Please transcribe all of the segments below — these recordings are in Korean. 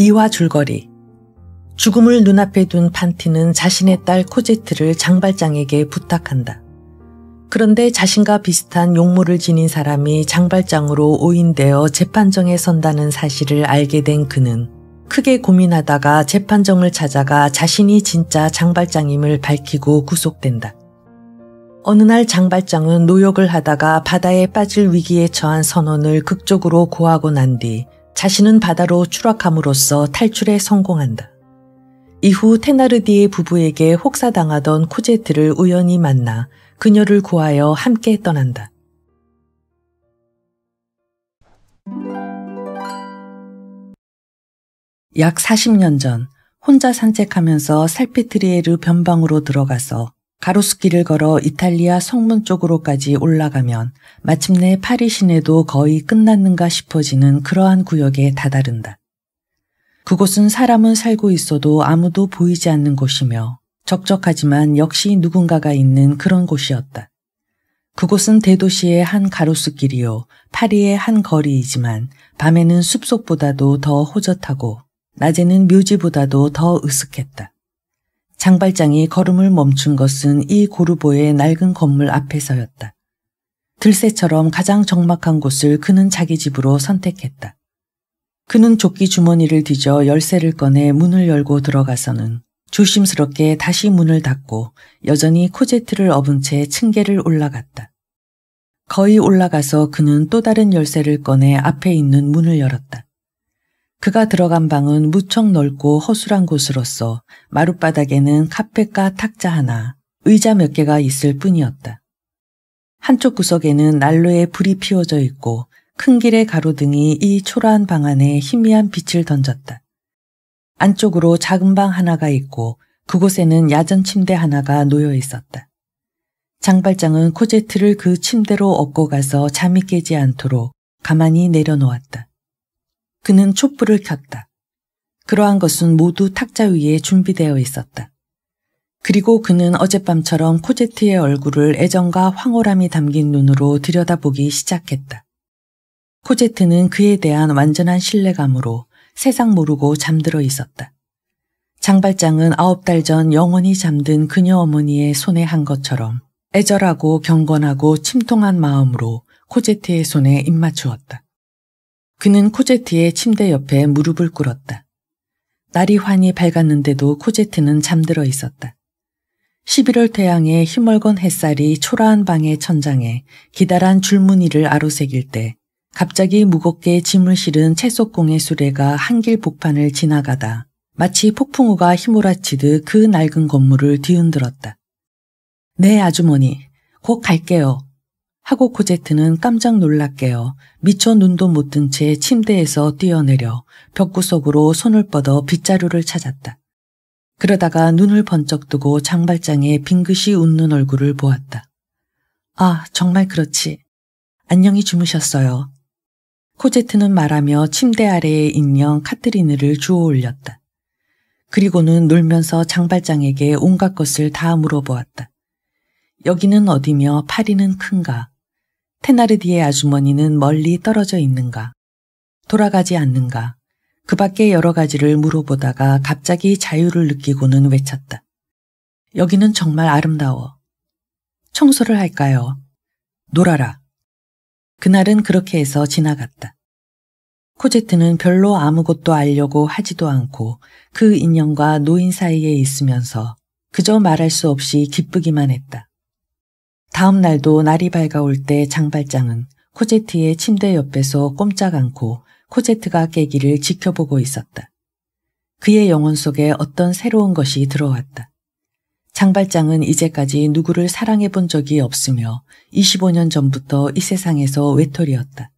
이와 줄거리. 죽음을 눈앞에 둔 판티는 자신의 딸 코제트를 장발장에게 부탁한다. 그런데 자신과 비슷한 용모를 지닌 사람이 장발장으로 오인되어 재판정에 선다는 사실을 알게 된 그는 크게 고민하다가 재판정을 찾아가 자신이 진짜 장발장임을 밝히고 구속된다. 어느 날 장발장은 노역을 하다가 바다에 빠질 위기에 처한 선원을 극적으로 고하고 난뒤 자신은 바다로 추락함으로써 탈출에 성공한다. 이후 테나르디의 부부에게 혹사당하던 코제트를 우연히 만나 그녀를 구하여 함께 떠난다. 약 40년 전 혼자 산책하면서 살피트리에르 변방으로 들어가서 가로수길을 걸어 이탈리아 성문 쪽으로까지 올라가면 마침내 파리 시내도 거의 끝났는가 싶어지는 그러한 구역에 다다른다. 그곳은 사람은 살고 있어도 아무도 보이지 않는 곳이며 적적하지만 역시 누군가가 있는 그런 곳이었다. 그곳은 대도시의 한 가로수길이요 파리의 한 거리이지만 밤에는 숲속보다도 더 호젓하고 낮에는 묘지보다도 더 으슥했다. 장발장이 걸음을 멈춘 것은 이 고르보의 낡은 건물 앞에서였다. 들새처럼 가장 적막한 곳을 그는 자기 집으로 선택했다. 그는 조끼 주머니를 뒤져 열쇠를 꺼내 문을 열고 들어가서는 조심스럽게 다시 문을 닫고 여전히 코제트를 업은 채 층계를 올라갔다. 거의 올라가서 그는 또 다른 열쇠를 꺼내 앞에 있는 문을 열었다. 그가 들어간 방은 무척 넓고 허술한 곳으로서 마룻바닥에는 카펫과 탁자 하나, 의자 몇 개가 있을 뿐이었다. 한쪽 구석에는 난로에 불이 피워져 있고 큰 길의 가로등이 이 초라한 방 안에 희미한 빛을 던졌다. 안쪽으로 작은 방 하나가 있고 그곳에는 야전 침대 하나가 놓여 있었다. 장발장은 코제트를 그 침대로 업고 가서 잠이 깨지 않도록 가만히 내려놓았다. 그는 촛불을 켰다. 그러한 것은 모두 탁자 위에 준비되어 있었다. 그리고 그는 어젯밤처럼 코제트의 얼굴을 애정과 황홀함이 담긴 눈으로 들여다보기 시작했다. 코제트는 그에 대한 완전한 신뢰감으로 세상 모르고 잠들어 있었다. 장발장은 아홉 달 전 영원히 잠든 그녀 어머니의 손에 한 것처럼 애절하고 경건하고 침통한 마음으로 코제트의 손에 입맞추었다. 그는 코제트의 침대 옆에 무릎을 꿇었다. 날이 환히 밝았는데도 코제트는 잠들어 있었다. 11월 태양의 희멀건 햇살이 초라한 방의 천장에 기다란 줄무늬를 아로새길 때 갑자기 무겁게 짐을 실은 채소공의 수레가 한길 복판을 지나가다 마치 폭풍우가 휘몰아치듯 그 낡은 건물을 뒤흔들었다. 네, 아주머니. 곧 갈게요. 하고 코제트는 깜짝 놀랐게요. 미처 눈도 못 뜬 채 침대에서 뛰어내려 벽구석으로 손을 뻗어 빗자루를 찾았다. 그러다가 눈을 번쩍 뜨고 장발장에 빙긋이 웃는 얼굴을 보았다. 아, 정말 그렇지. 안녕히 주무셨어요. 코제트는 말하며 침대 아래에 있는 카트리느를 주워 올렸다. 그리고는 놀면서 장발장에게 온갖 것을 다 물어보았다. 여기는 어디며 파리는 큰가? 테나르디의 아주머니는 멀리 떨어져 있는가, 돌아가지 않는가, 그 밖에 여러 가지를 물어보다가 갑자기 자유를 느끼고는 외쳤다. 여기는 정말 아름다워. 청소를 할까요? 놀아라. 그날은 그렇게 해서 지나갔다. 코제트는 별로 아무것도 알려고 하지도 않고 그인형과 노인 사이에 있으면서 그저 말할 수 없이 기쁘기만 했다. 다음 날도 날이 밝아올 때 장발장은 코제트의 침대 옆에서 꼼짝 않고 코제트가 깨기를 지켜보고 있었다. 그의 영혼 속에 어떤 새로운 것이 들어왔다. 장발장은 이제까지 누구를 사랑해 본 적이 없으며 25년 전부터 이 세상에서 외톨이였다.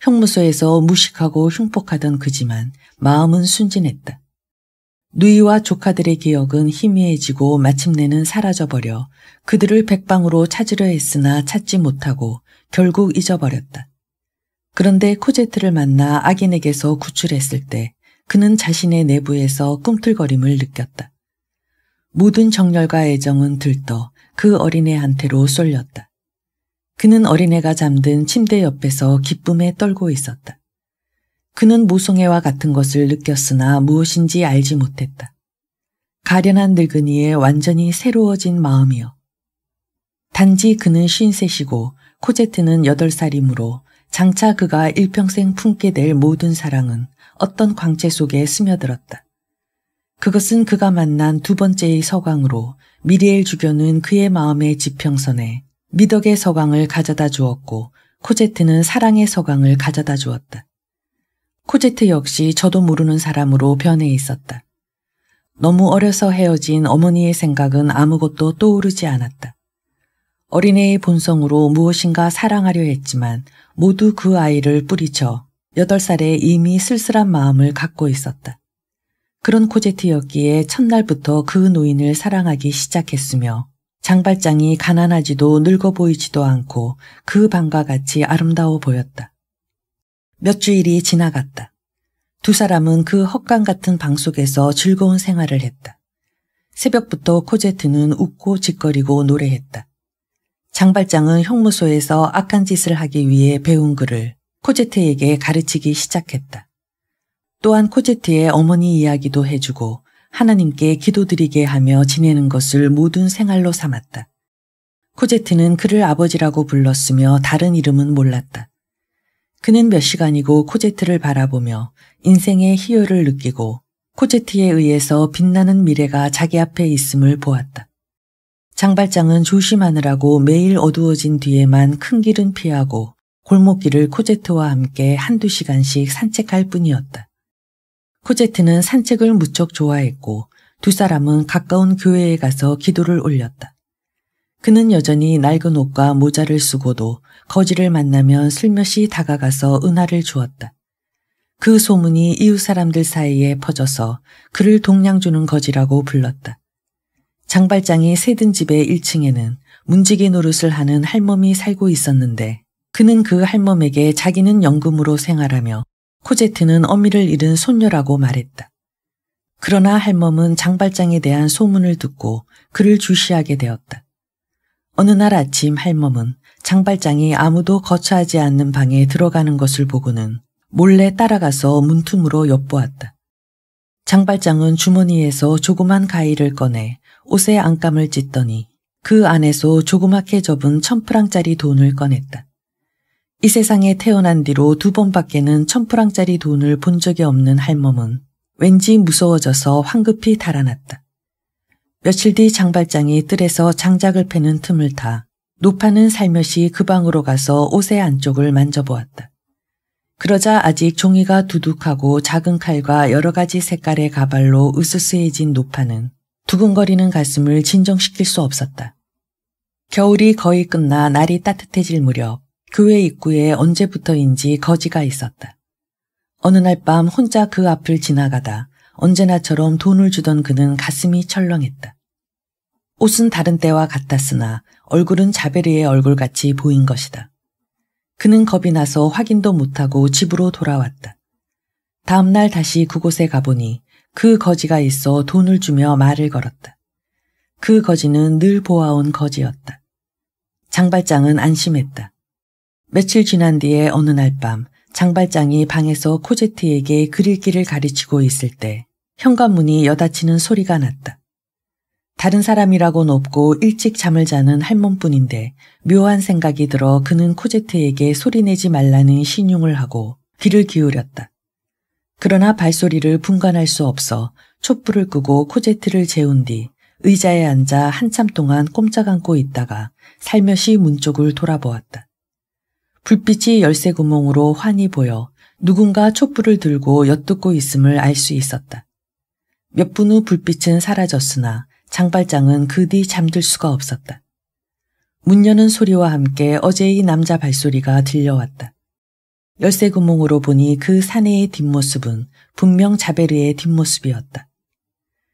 형무소에서 무식하고 흉폭하던 그지만 마음은 순진했다. 누이와 조카들의 기억은 희미해지고 마침내는 사라져버려 그들을 백방으로 찾으려 했으나 찾지 못하고 결국 잊어버렸다. 그런데 코제트를 만나 악인에게서 구출했을 때 그는 자신의 내부에서 꿈틀거림을 느꼈다. 모든 정열과 애정은 들떠 그 어린애한테로 쏠렸다. 그는 어린애가 잠든 침대 옆에서 기쁨에 떨고 있었다. 그는 모성애와 같은 것을 느꼈으나 무엇인지 알지 못했다. 가련한 늙은이의 완전히 새로워진 마음이요. 단지 그는 쉰셋이고 코제트는 여덟 살이므로 장차 그가 일평생 품게 될 모든 사랑은 어떤 광채 속에 스며들었다. 그것은 그가 만난 두 번째의 서광으로 미리엘 주교는 그의 마음의 지평선에 미덕의 서광을 가져다 주었고 코제트는 사랑의 서광을 가져다 주었다. 코제트 역시 저도 모르는 사람으로 변해 있었다. 너무 어려서 헤어진 어머니의 생각은 아무것도 떠오르지 않았다. 어린애의 본성으로 무엇인가 사랑하려 했지만 모두 그 아이를 뿌리쳐 8살에 이미 쓸쓸한 마음을 갖고 있었다. 그런 코제트였기에 첫날부터 그 노인을 사랑하기 시작했으며 장발장이 가난하지도 늙어 보이지도 않고 그 방과 같이 아름다워 보였다. 몇 주일이 지나갔다. 두 사람은 그 헛간 같은 방 속에서 즐거운 생활을 했다. 새벽부터 코제트는 웃고 짓거리고 노래했다. 장발장은 형무소에서 악한 짓을 하기 위해 배운 글을 코제트에게 가르치기 시작했다. 또한 코제트의 어머니 이야기도 해주고 하나님께 기도드리게 하며 지내는 것을 모든 생활로 삼았다. 코제트는 그를 아버지라고 불렀으며 다른 이름은 몰랐다. 그는 몇 시간이고 코제트를 바라보며 인생의 희열을 느끼고 코제트에 의해서 빛나는 미래가 자기 앞에 있음을 보았다. 장발장은 조심하느라고 매일 어두워진 뒤에만 큰 길은 피하고 골목길을 코제트와 함께 한두 시간씩 산책할 뿐이었다. 코제트는 산책을 무척 좋아했고 두 사람은 가까운 교회에 가서 기도를 올렸다. 그는 여전히 낡은 옷과 모자를 쓰고도 거지를 만나면 슬며시 다가가서 은화를 주었다. 그 소문이 이웃 사람들 사이에 퍼져서 그를 동냥 주는 거지라고 불렀다. 장발장이 세든 집의 1층에는 문지기 노릇을 하는 할멈이 살고 있었는데 그는 그 할멈에게 자기는 연금으로 생활하며 코제트는 어미를 잃은 손녀라고 말했다. 그러나 할멈은 장발장에 대한 소문을 듣고 그를 주시하게 되었다. 어느 날 아침 할멈은 장발장이 아무도 거처하지 않는 방에 들어가는 것을 보고는 몰래 따라가서 문틈으로 엿보았다. 장발장은 주머니에서 조그만 가위를 꺼내 옷에 안감을 찢더니 그 안에서 조그맣게 접은 천프랑짜리 돈을 꺼냈다. 이 세상에 태어난 뒤로 두 번밖에는 천프랑짜리 돈을 본 적이 없는 할멈은 왠지 무서워져서 황급히 달아났다. 며칠 뒤 장발장이 뜰에서 장작을 패는 틈을 타 노파는 살며시 그 방으로 가서 옷의 안쪽을 만져보았다. 그러자 아직 종이가 두둑하고 작은 칼과 여러 가지 색깔의 가발로 으스스해진 노파는 두근거리는 가슴을 진정시킬 수 없었다. 겨울이 거의 끝나 날이 따뜻해질 무렵 교회 입구에 언제부터인지 거지가 있었다. 어느 날 밤 혼자 그 앞을 지나가다 언제나처럼 돈을 주던 그는 가슴이 철렁했다. 옷은 다른 때와 같았으나 얼굴은 자베리의 얼굴같이 보인 것이다. 그는 겁이 나서 확인도 못하고 집으로 돌아왔다. 다음날 다시 그곳에 가보니 그 거지가 있어 돈을 주며 말을 걸었다. 그 거지는 늘 보아온 거지였다. 장발장은 안심했다. 며칠 지난 뒤에 어느 날 밤 장발장이 방에서 코제트에게 그릴기를 가르치고 있을 때 현관문이 여닫히는 소리가 났다. 다른 사람이라고는 없고 일찍 잠을 자는 할멈뿐인데 묘한 생각이 들어 그는 코제트에게 소리내지 말라는 신용을 하고 귀를 기울였다. 그러나 발소리를 분간할 수 없어 촛불을 끄고 코제트를 재운 뒤 의자에 앉아 한참 동안 꼼짝 않고 있다가 살며시 문 쪽을 돌아보았다. 불빛이 열쇠 구멍으로 환히 보여 누군가 촛불을 들고 엿듣고 있음을 알 수 있었다. 몇분후 불빛은 사라졌으나 장발장은 그 뒤 잠들 수가 없었다. 문 여는 소리와 함께 어제의 남자 발소리가 들려왔다. 열쇠 구멍으로 보니 그 사내의 뒷모습은 분명 자베르의 뒷모습이었다.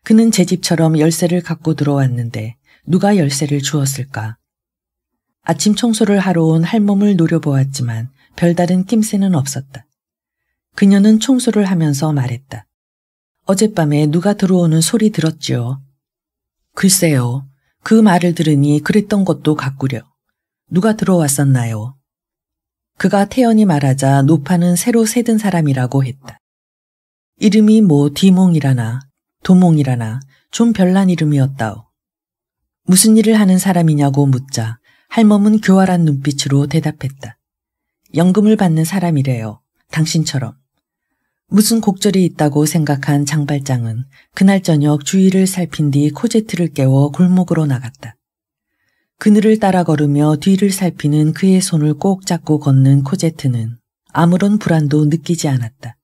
그는 제 집처럼 열쇠를 갖고 들어왔는데 누가 열쇠를 주었을까? 아침 청소를 하러 온 할멈을 노려보았지만 별다른 낌새는 없었다. 그녀는 청소를 하면서 말했다. 어젯밤에 누가 들어오는 소리 들었지요. 글쎄요. 그 말을 들으니 그랬던 것도 같구려. 누가 들어왔었나요? 그가 태연히 말하자 노파는 새로 세든 사람이라고 했다. 이름이 뭐 디몽이라나 도몽이라나 좀 별난 이름이었다오. 무슨 일을 하는 사람이냐고 묻자 할멈은 교활한 눈빛으로 대답했다. 연금을 받는 사람이래요. 당신처럼. 무슨 곡절이 있다고 생각한 장발장은 그날 저녁 주위를 살핀 뒤 코제트를 깨워 골목으로 나갔다. 그늘을 따라 걸으며 뒤를 살피는 그의 손을 꼭 잡고 걷는 코제트는 아무런 불안도 느끼지 않았다.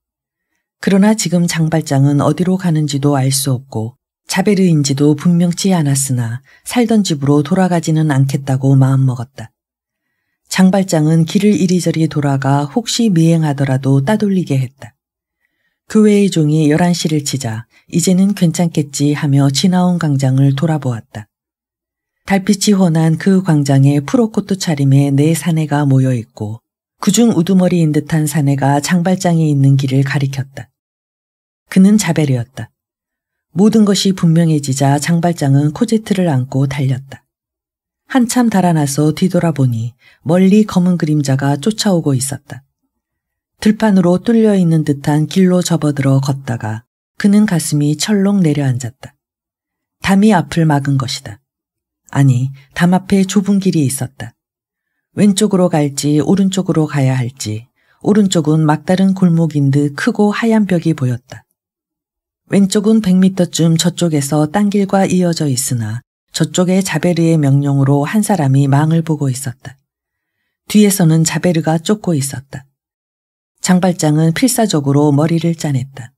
그러나 지금 장발장은 어디로 가는지도 알 수 없고 자베르인지도 분명치 않았으나 살던 집으로 돌아가지는 않겠다고 마음먹었다. 장발장은 길을 이리저리 돌아가 혹시 미행하더라도 따돌리게 했다. 교회의 종이 11시를 치자 이제는 괜찮겠지 하며 지나온 광장을 돌아보았다. 달빛이 환한 그 광장에 푸로코트 차림의 네 사내가 모여 있고 그 중 우두머리인 듯한 사내가 장발장이 있는 길을 가리켰다. 그는 자베르였다 모든 것이 분명해지자 장발장은 코제트를 안고 달렸다. 한참 달아나서 뒤돌아보니 멀리 검은 그림자가 쫓아오고 있었다. 들판으로 뚫려 있는 듯한 길로 접어들어 걷다가 그는 가슴이 철렁 내려앉았다. 담이 앞을 막은 것이다. 아니, 담 앞에 좁은 길이 있었다. 왼쪽으로 갈지 오른쪽으로 가야 할지 오른쪽은 막다른 골목인 듯 크고 하얀 벽이 보였다. 왼쪽은 100m쯤 저쪽에서 딴 길과 이어져 있으나 저쪽에 자베르의 명령으로 한 사람이 망을 보고 있었다. 뒤에서는 자베르가 쫓고 있었다. 장발장은 필사적으로 머리를 짜냈다.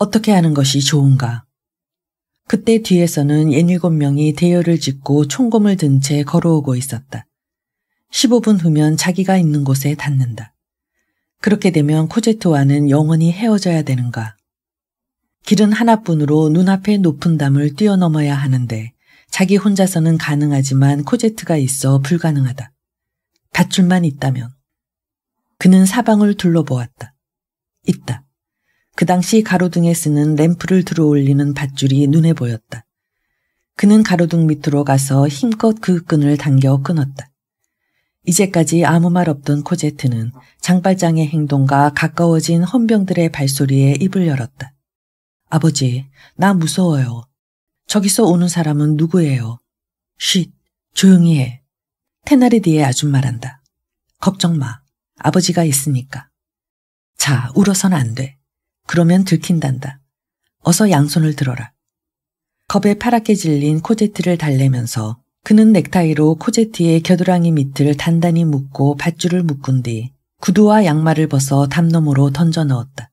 어떻게 하는 것이 좋은가? 그때 뒤에서는 예닐곱 명이 대열을 짓고 총검을 든 채 걸어오고 있었다. 15분 후면 자기가 있는 곳에 닿는다. 그렇게 되면 코제트와는 영원히 헤어져야 되는가? 길은 하나뿐으로 눈앞에 높은 담을 뛰어넘어야 하는데 자기 혼자서는 가능하지만 코제트가 있어 불가능하다. 밧줄만 있다면. 그는 사방을 둘러보았다. 있다. 그 당시 가로등에 쓰는 램프를 들어올리는 밧줄이 눈에 보였다. 그는 가로등 밑으로 가서 힘껏 그 끈을 당겨 끊었다. 이제까지 아무 말 없던 코제트는 장발장의 행동과 가까워진 헌병들의 발소리에 입을 열었다. 아버지, 나 무서워요. 저기서 오는 사람은 누구예요? 쉿, 조용히 해. 테나리디의 아줌마란다. 걱정 마. 아버지가 있으니까. 자, 울어선 안 돼. 그러면 들킨단다. 어서 양손을 들어라. 컵에 파랗게 질린 코제트를 달래면서 그는 넥타이로 코제트의 겨드랑이 밑을 단단히 묶고 밧줄을 묶은 뒤 구두와 양말을 벗어 담놈으로 던져 넣었다.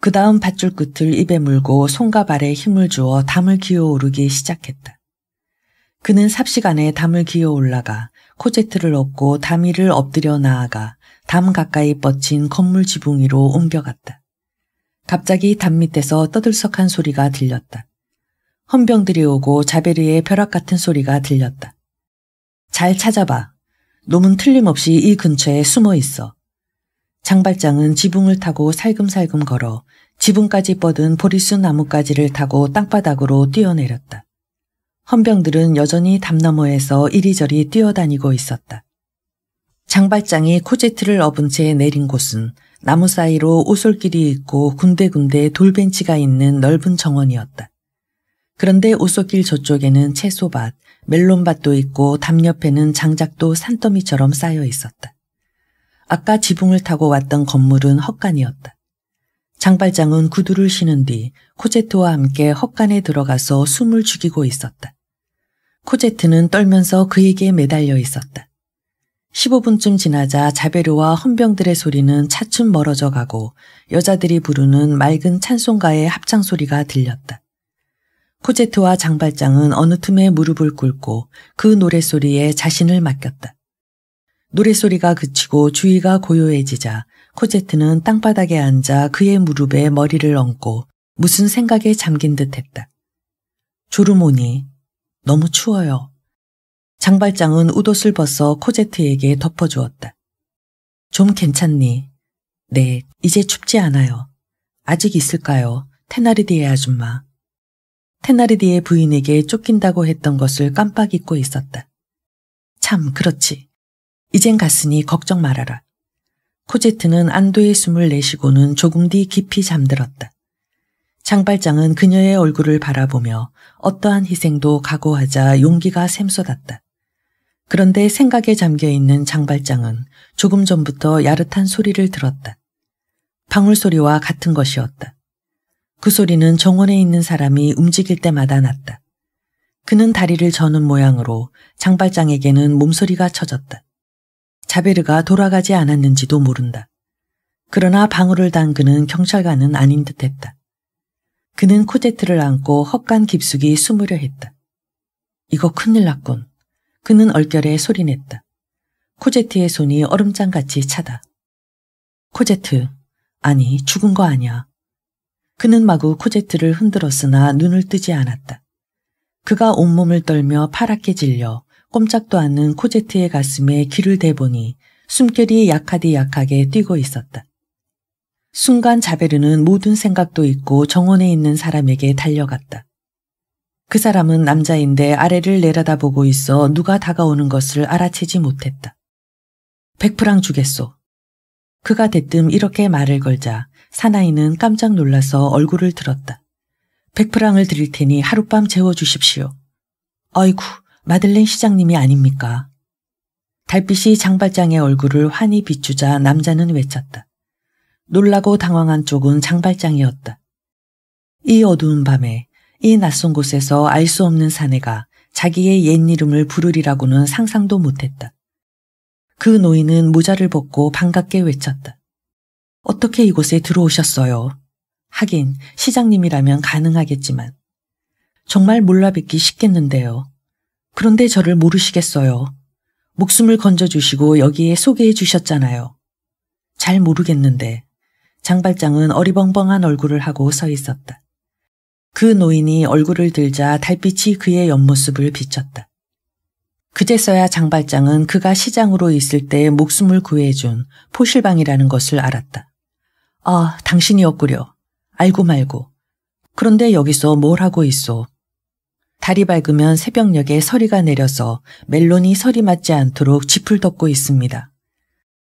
그 다음 밧줄 끝을 입에 물고 손과 발에 힘을 주어 담을 기어 오르기 시작했다. 그는 삽시간에 담을 기어 올라가 코제트를 업고 담미를 엎드려 나아가 담 가까이 뻗친 건물 지붕 위로 옮겨갔다. 갑자기 담 밑에서 떠들썩한 소리가 들렸다. 헌병들이 오고 자베르의 벼락 같은 소리가 들렸다. 잘 찾아봐. 놈은 틀림없이 이 근처에 숨어 있어. 장발장은 지붕을 타고 살금살금 걸어 지붕까지 뻗은 보리수 나뭇가지를 타고 땅바닥으로 뛰어내렸다. 헌병들은 여전히 담 너머에서 이리저리 뛰어다니고 있었다. 장발장이 코제트를 업은 채 내린 곳은 나무 사이로 오솔길이 있고 군데군데 돌벤치가 있는 넓은 정원이었다. 그런데 오솔길 저쪽에는 채소밭, 멜론밭도 있고 담 옆에는 장작도 산더미처럼 쌓여 있었다. 아까 지붕을 타고 왔던 건물은 헛간이었다. 장발장은 구두를 신은 뒤 코제트와 함께 헛간에 들어가서 숨을 죽이고 있었다. 코제트는 떨면서 그에게 매달려 있었다. 15분쯤 지나자 자베르와 헌병들의 소리는 차츰 멀어져 가고 여자들이 부르는 맑은 찬송가의 합창 소리가 들렸다. 코제트와 장발장은 어느 틈에 무릎을 꿇고 그 노랫소리에 자신을 맡겼다. 노랫소리가 그치고 주위가 고요해지자 코제트는 땅바닥에 앉아 그의 무릎에 머리를 얹고 무슨 생각에 잠긴 듯 했다. 조르모니, 너무 추워요. 장발장은 웃옷을 벗어 코제트에게 덮어주었다. 좀 괜찮니? 네, 이제 춥지 않아요. 아직 있을까요? 테나리디의 아줌마. 테나리디의 부인에게 쫓긴다고 했던 것을 깜빡 잊고 있었다. 참, 그렇지. 이젠 갔으니 걱정 말아라. 코제트는 안도의 숨을 내쉬고는 조금 뒤 깊이 잠들었다. 장발장은 그녀의 얼굴을 바라보며 어떠한 희생도 각오하자 용기가 샘솟았다. 그런데 생각에 잠겨 있는 장발장은 조금 전부터 야릇한 소리를 들었다. 방울소리와 같은 것이었다. 그 소리는 정원에 있는 사람이 움직일 때마다 났다. 그는 다리를 저는 모양으로 장발장에게는 몸소리가 쳐졌다. 자베르가 돌아가지 않았는지도 모른다. 그러나 방울을 단 그는 경찰관은 아닌 듯 했다. 그는 코제트를 안고 헛간 깊숙이 숨으려 했다. 이거 큰일 났군. 그는 얼결에 소리냈다. 코제트의 손이 얼음장같이 차다. 코제트, 아니 죽은 거 아니야. 그는 마구 코제트를 흔들었으나 눈을 뜨지 않았다. 그가 온몸을 떨며 파랗게 질려 꼼짝도 않는 코제트의 가슴에 귀를 대보니 숨결이 약하디 약하게 뛰고 있었다. 순간 자베르는 모든 생각도 잊고 정원에 있는 사람에게 달려갔다. 그 사람은 남자인데 아래를 내려다보고 있어 누가 다가오는 것을 알아채지 못했다. 백프랑 주겠소. 그가 대뜸 이렇게 말을 걸자 사나이는 깜짝 놀라서 얼굴을 들었다. 백프랑을 드릴 테니 하룻밤 재워주십시오. 어이구, 마들렌 시장님이 아닙니까? 달빛이 장발장의 얼굴을 환히 비추자 남자는 외쳤다. 놀라고 당황한 쪽은 장발장이었다. 이 어두운 밤에 이 낯선 곳에서 알 수 없는 사내가 자기의 옛 이름을 부르리라고는 상상도 못했다. 그 노인은 모자를 벗고 반갑게 외쳤다. 어떻게 이곳에 들어오셨어요? 하긴 시장님이라면 가능하겠지만. 정말 몰라뵙기 쉽겠는데요. 그런데 저를 모르시겠어요. 목숨을 건져주시고 여기에 소개해 주셨잖아요. 잘 모르겠는데. 장발장은 어리벙벙한 얼굴을 하고 서 있었다. 그 노인이 얼굴을 들자 달빛이 그의 옆모습을 비쳤다. 그제서야 장발장은 그가 시장으로 있을 때 목숨을 구해준 포실방이라는 것을 알았다. 아, 당신이었구려. 알고 말고. 그런데 여기서 뭘 하고 있어? 달이 밝으면 새벽녘에 서리가 내려서 멜론이 서리 맞지 않도록 짚을 덮고 있습니다.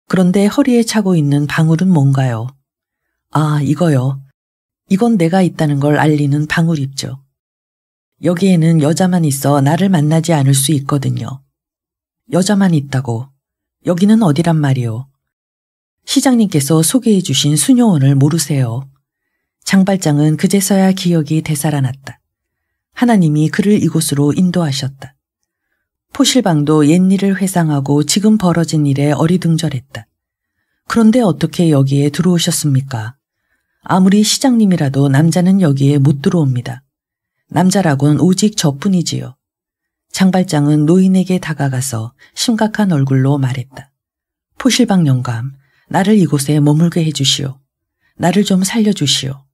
그런데 허리에 차고 있는 방울은 뭔가요? 아, 이거요. 이건 내가 있다는 걸 알리는 방울입죠. 여기에는 여자만 있어 나를 만나지 않을 수 있거든요. 여자만 있다고. 여기는 어디란 말이오 시장님께서 소개해 주신 수녀원을 모르세요. 장발장은 그제서야 기억이 되살아났다. 하나님이 그를 이곳으로 인도하셨다. 포실방도 옛일을 회상하고 지금 벌어진 일에 어리둥절했다. 그런데 어떻게 여기에 들어오셨습니까? 아무리 시장님이라도 남자는 여기에 못 들어옵니다. 남자라곤 오직 저뿐이지요. 장발장은 노인에게 다가가서 심각한 얼굴로 말했다. 포실방 영감, 나를 이곳에 머물게 해주시오. 나를 좀 살려주시오.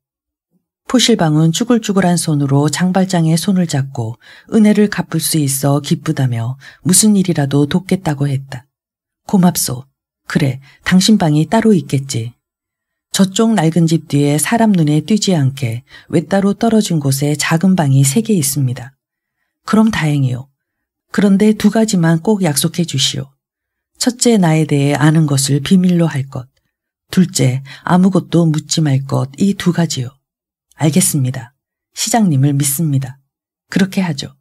포실방은 쭈글쭈글한 손으로 장발장의 손을 잡고 은혜를 갚을 수 있어 기쁘다며 무슨 일이라도 돕겠다고 했다. 고맙소. 그래, 당신 방이 따로 있겠지. 저쪽 낡은 집 뒤에 사람 눈에 띄지 않게 외따로 떨어진 곳에 작은 방이 세 개 있습니다. 그럼 다행이요. 그런데 두 가지만 꼭 약속해 주시오. 첫째, 나에 대해 아는 것을 비밀로 할 것. 둘째, 아무것도 묻지 말 것. 이 두 가지요. 알겠습니다. 시장님을 믿습니다. 그렇게 하죠.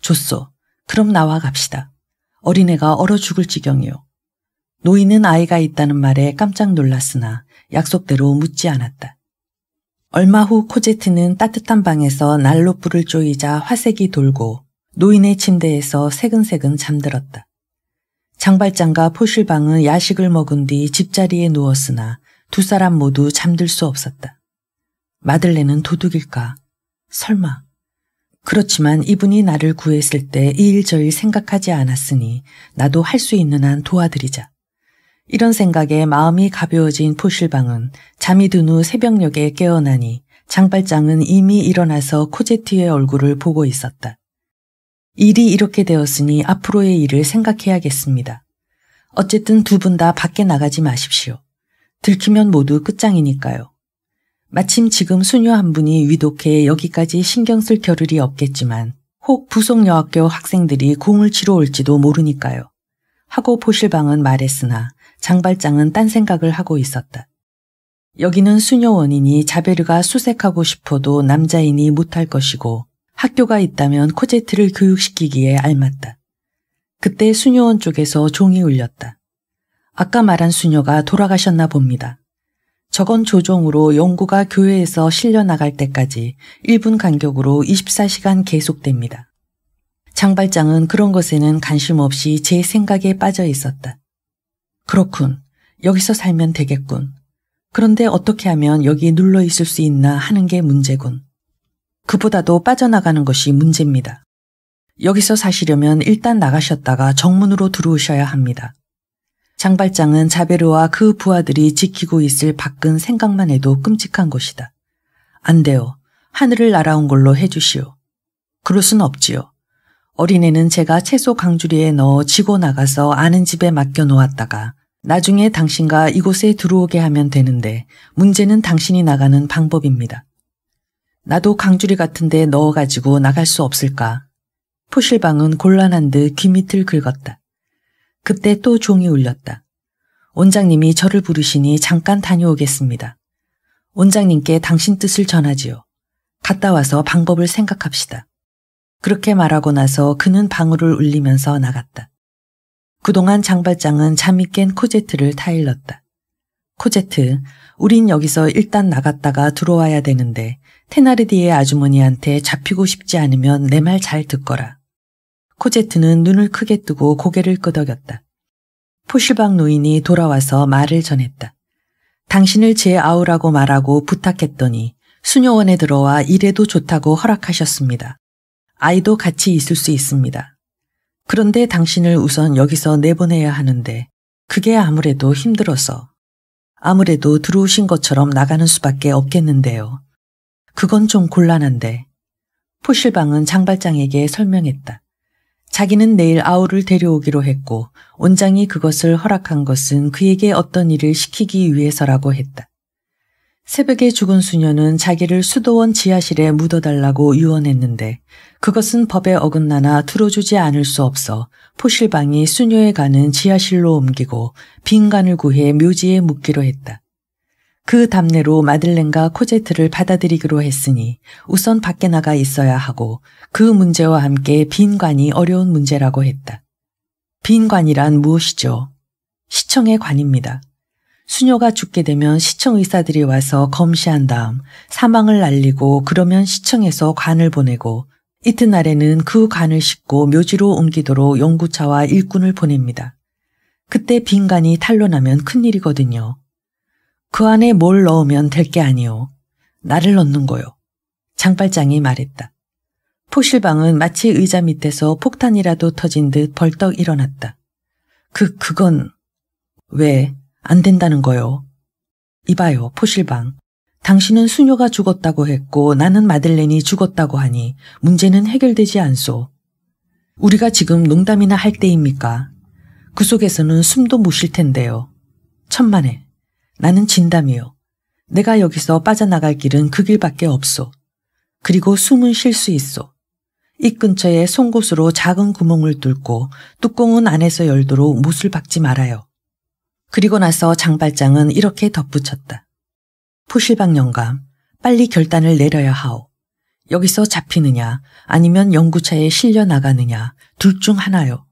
좋소. 그럼 나와 갑시다. 어린애가 얼어 죽을 지경이요. 노인은 아이가 있다는 말에 깜짝 놀랐으나 약속대로 묻지 않았다. 얼마 후 코제트는 따뜻한 방에서 난로 불을 쪼이자 화색이 돌고 노인의 침대에서 새근새근 잠들었다. 장발장과 포실방은 야식을 먹은 뒤 집자리에 누웠으나 두 사람 모두 잠들 수 없었다. 마들렌은 도둑일까? 설마. 그렇지만 이분이 나를 구했을 때 이일저일 생각하지 않았으니 나도 할 수 있는 한 도와드리자. 이런 생각에 마음이 가벼워진 포실방은 잠이 든 후 새벽녘에 깨어나니 장발장은 이미 일어나서 코제티의 얼굴을 보고 있었다. 일이 이렇게 되었으니 앞으로의 일을 생각해야겠습니다. 어쨌든 두 분 다 밖에 나가지 마십시오. 들키면 모두 끝장이니까요. 마침 지금 수녀 한 분이 위독해 여기까지 신경 쓸 겨를이 없겠지만 혹 부속여학교 학생들이 공을 치러 올지도 모르니까요. 하고 포실방은 말했으나 장발장은 딴 생각을 하고 있었다. 여기는 수녀 원인이 자베르가 수색하고 싶어도 남자인이 못할 것이고 학교가 있다면 코제트를 교육시키기에 알맞다. 그때 수녀원 쪽에서 종이 울렸다. 아까 말한 수녀가 돌아가셨나 봅니다. 저건 조종으로 연구가 교회에서 실려나갈 때까지 1분 간격으로 24시간 계속됩니다. 장발장은 그런 것에는 관심 없이 제 생각에 빠져 있었다. 그렇군. 여기서 살면 되겠군. 그런데 어떻게 하면 여기에 눌러 있을 수 있나 하는 게 문제군. 그보다도 빠져나가는 것이 문제입니다. 여기서 사시려면 일단 나가셨다가 정문으로 들어오셔야 합니다. 장발장은 자베르와 그 부하들이 지키고 있을 밖은 생각만 해도 끔찍한 것이다. 안 돼요. 하늘을 날아온 걸로 해주시오. 그럴 순 없지요. 어린애는 제가 채소 강주리에 넣어 지고 나가서 아는 집에 맡겨 놓았다가 나중에 당신과 이곳에 들어오게 하면 되는데 문제는 당신이 나가는 방법입니다. 나도 강주리 같은데 넣어가지고 나갈 수 없을까? 포실방은 곤란한 듯귀 밑을 긁었다. 그때 또 종이 울렸다. 원장님이 저를 부르시니 잠깐 다녀오겠습니다. 원장님께 당신 뜻을 전하지요. 갔다 와서 방법을 생각합시다. 그렇게 말하고 나서 그는 방울을 울리면서 나갔다. 그동안 장발장은 잠이 깬 코제트를 타일렀다. 코제트, 우린 여기서 일단 나갔다가 들어와야 되는데 테나르디의 아주머니한테 잡히고 싶지 않으면 내 말 잘 듣거라. 코제트는 눈을 크게 뜨고 고개를 끄덕였다. 포실방 노인이 돌아와서 말을 전했다. 당신을 제 아우라고 말하고 부탁했더니 수녀원에 들어와 일해도 좋다고 허락하셨습니다. 아이도 같이 있을 수 있습니다. 그런데 당신을 우선 여기서 내보내야 하는데 그게 아무래도 힘들어서 아무래도 들어오신 것처럼 나가는 수밖에 없겠는데요. 그건 좀 곤란한데. 포실방은 장발장에게 설명했다. 자기는 내일 아우를 데려오기로 했고 원장이 그것을 허락한 것은 그에게 어떤 일을 시키기 위해서라고 했다. 새벽에 죽은 수녀는 자기를 수도원 지하실에 묻어달라고 유언했는데 그것은 법에 어긋나나 들어주지 않을 수 없어 포실방이 수녀에 가는 지하실로 옮기고 빈간을 구해 묘지에 묻기로 했다. 그 담내로 마들렌과 코제트를 받아들이기로 했으니 우선 밖에 나가 있어야 하고 그 문제와 함께 빈관이 어려운 문제라고 했다. 빈관이란 무엇이죠? 시청의 관입니다. 수녀가 죽게 되면 시청 의사들이 와서 검시한 다음 사망을 알리고 그러면 시청에서 관을 보내고 이튿날에는 그 관을 싣고 묘지로 옮기도록 연구차와 일꾼을 보냅니다. 그때 빈간이 탄로나면 큰일이거든요. 그 안에 뭘 넣으면 될 게아니오 나를 넣는 거요. 장발장이 말했다. 포실방은 마치 의자 밑에서 폭탄이라도 터진 듯 벌떡 일어났다. 그, 그건, 왜? 안 된다는 거요. 이봐요, 포실방. 당신은 수녀가 죽었다고 했고 나는 마들렌이 죽었다고 하니 문제는 해결되지 않소. 우리가 지금 농담이나 할 때입니까? 그 속에서는 숨도 못 쉴 텐데요. 천만에. 나는 진담이요. 내가 여기서 빠져나갈 길은 그 길밖에 없소. 그리고 숨은 쉴 수 있소. 이 근처에 송곳으로 작은 구멍을 뚫고 뚜껑은 안에서 열도록 못을 박지 말아요. 그리고 나서 장발장은 이렇게 덧붙였다. 포실방 영감, 빨리 결단을 내려야 하오. 여기서 잡히느냐, 아니면 연구차에 실려 나가느냐, 둘 중 하나요.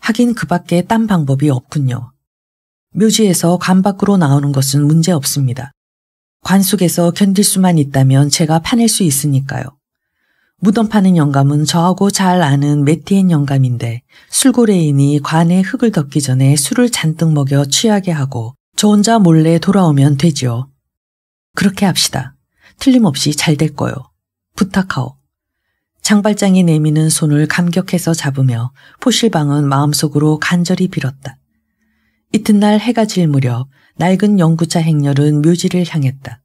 하긴 그 밖에 딴 방법이 없군요. 묘지에서 관 밖으로 나오는 것은 문제 없습니다. 관 속에서 견딜 수만 있다면 제가 파낼 수 있으니까요. 무덤 파는 영감은 저하고 잘 아는 메티엔 영감인데 술고래인이 관에 흙을 덮기 전에 술을 잔뜩 먹여 취하게 하고 저 혼자 몰래 돌아오면 되지요. 그렇게 합시다. 틀림없이 잘 될 거요. 부탁하오. 장발장이 내미는 손을 감격해서 잡으며 포실방은 마음속으로 간절히 빌었다. 이튿날 해가 질 무렵 낡은 연구자 행렬은 묘지를 향했다.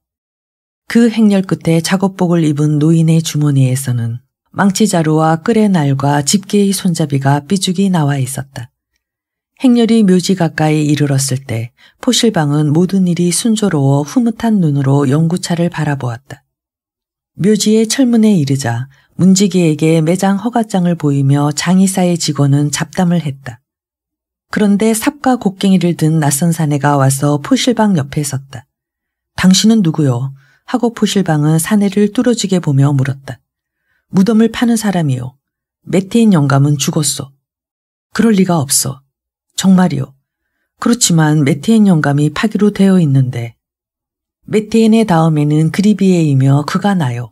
그 행렬 끝에 작업복을 입은 노인의 주머니에서는 망치자루와 끌의 날과 집게의 손잡이가 삐죽이 나와 있었다. 행렬이 묘지 가까이 이르렀을 때 포실방은 모든 일이 순조로워 흐뭇한 눈으로 연구차를 바라보았다. 묘지의 철문에 이르자 문지기에게 매장 허가장을 보이며 장의사의 직원은 잡담을 했다. 그런데 삽과 곡괭이를 든 낯선 사내가 와서 포실방 옆에 섰다. 당신은 누구요? 하고 포실방은 사내를 뚫어지게 보며 물었다. 무덤을 파는 사람이요. 메테인 영감은 죽었소. 그럴 리가 없어. 정말이요. 그렇지만 메테인 영감이 파기로 되어 있는데 메테인의 다음에는 그리비에이며 그가 나요.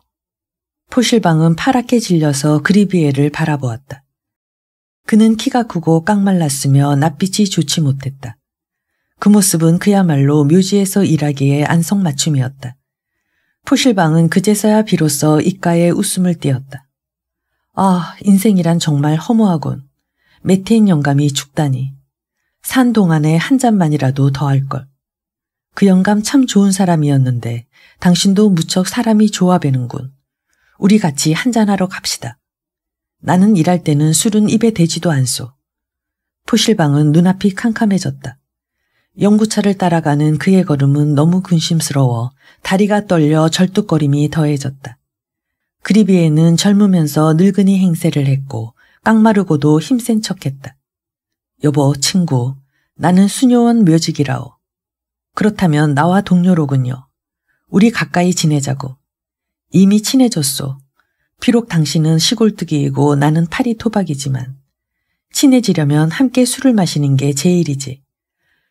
포실방은 파랗게 질려서 그리비에를 바라보았다. 그는 키가 크고 깡말랐으며 낯빛이 좋지 못했다. 그 모습은 그야말로 묘지에서 일하기에 안성맞춤이었다. 푸실방은 그제서야 비로소 입가에 웃음을 띄었다. 아, 인생이란 정말 허무하군. 메테인 영감이 죽다니. 산 동안에 한 잔만이라도 더 할걸. 그 영감 참 좋은 사람이었는데 당신도 무척 사람이 좋아 배는군. 우리 같이 한 잔하러 갑시다. 나는 일할 때는 술은 입에 대지도 않소. 푸실방은 눈앞이 캄캄해졌다. 영구차를 따라가는 그의 걸음은 너무 근심스러워 다리가 떨려 절뚝거림이 더해졌다. 그리비에는 젊으면서 늙은이 행세를 했고 깡마르고도 힘센 척했다. 여보, 친구, 나는 수녀원 묘직이라오. 그렇다면 나와 동료로군요. 우리 가까이 지내자고. 이미 친해졌소. 비록 당신은 시골뜨기이고 나는 파리 토박이지만 친해지려면 함께 술을 마시는 게 제일이지.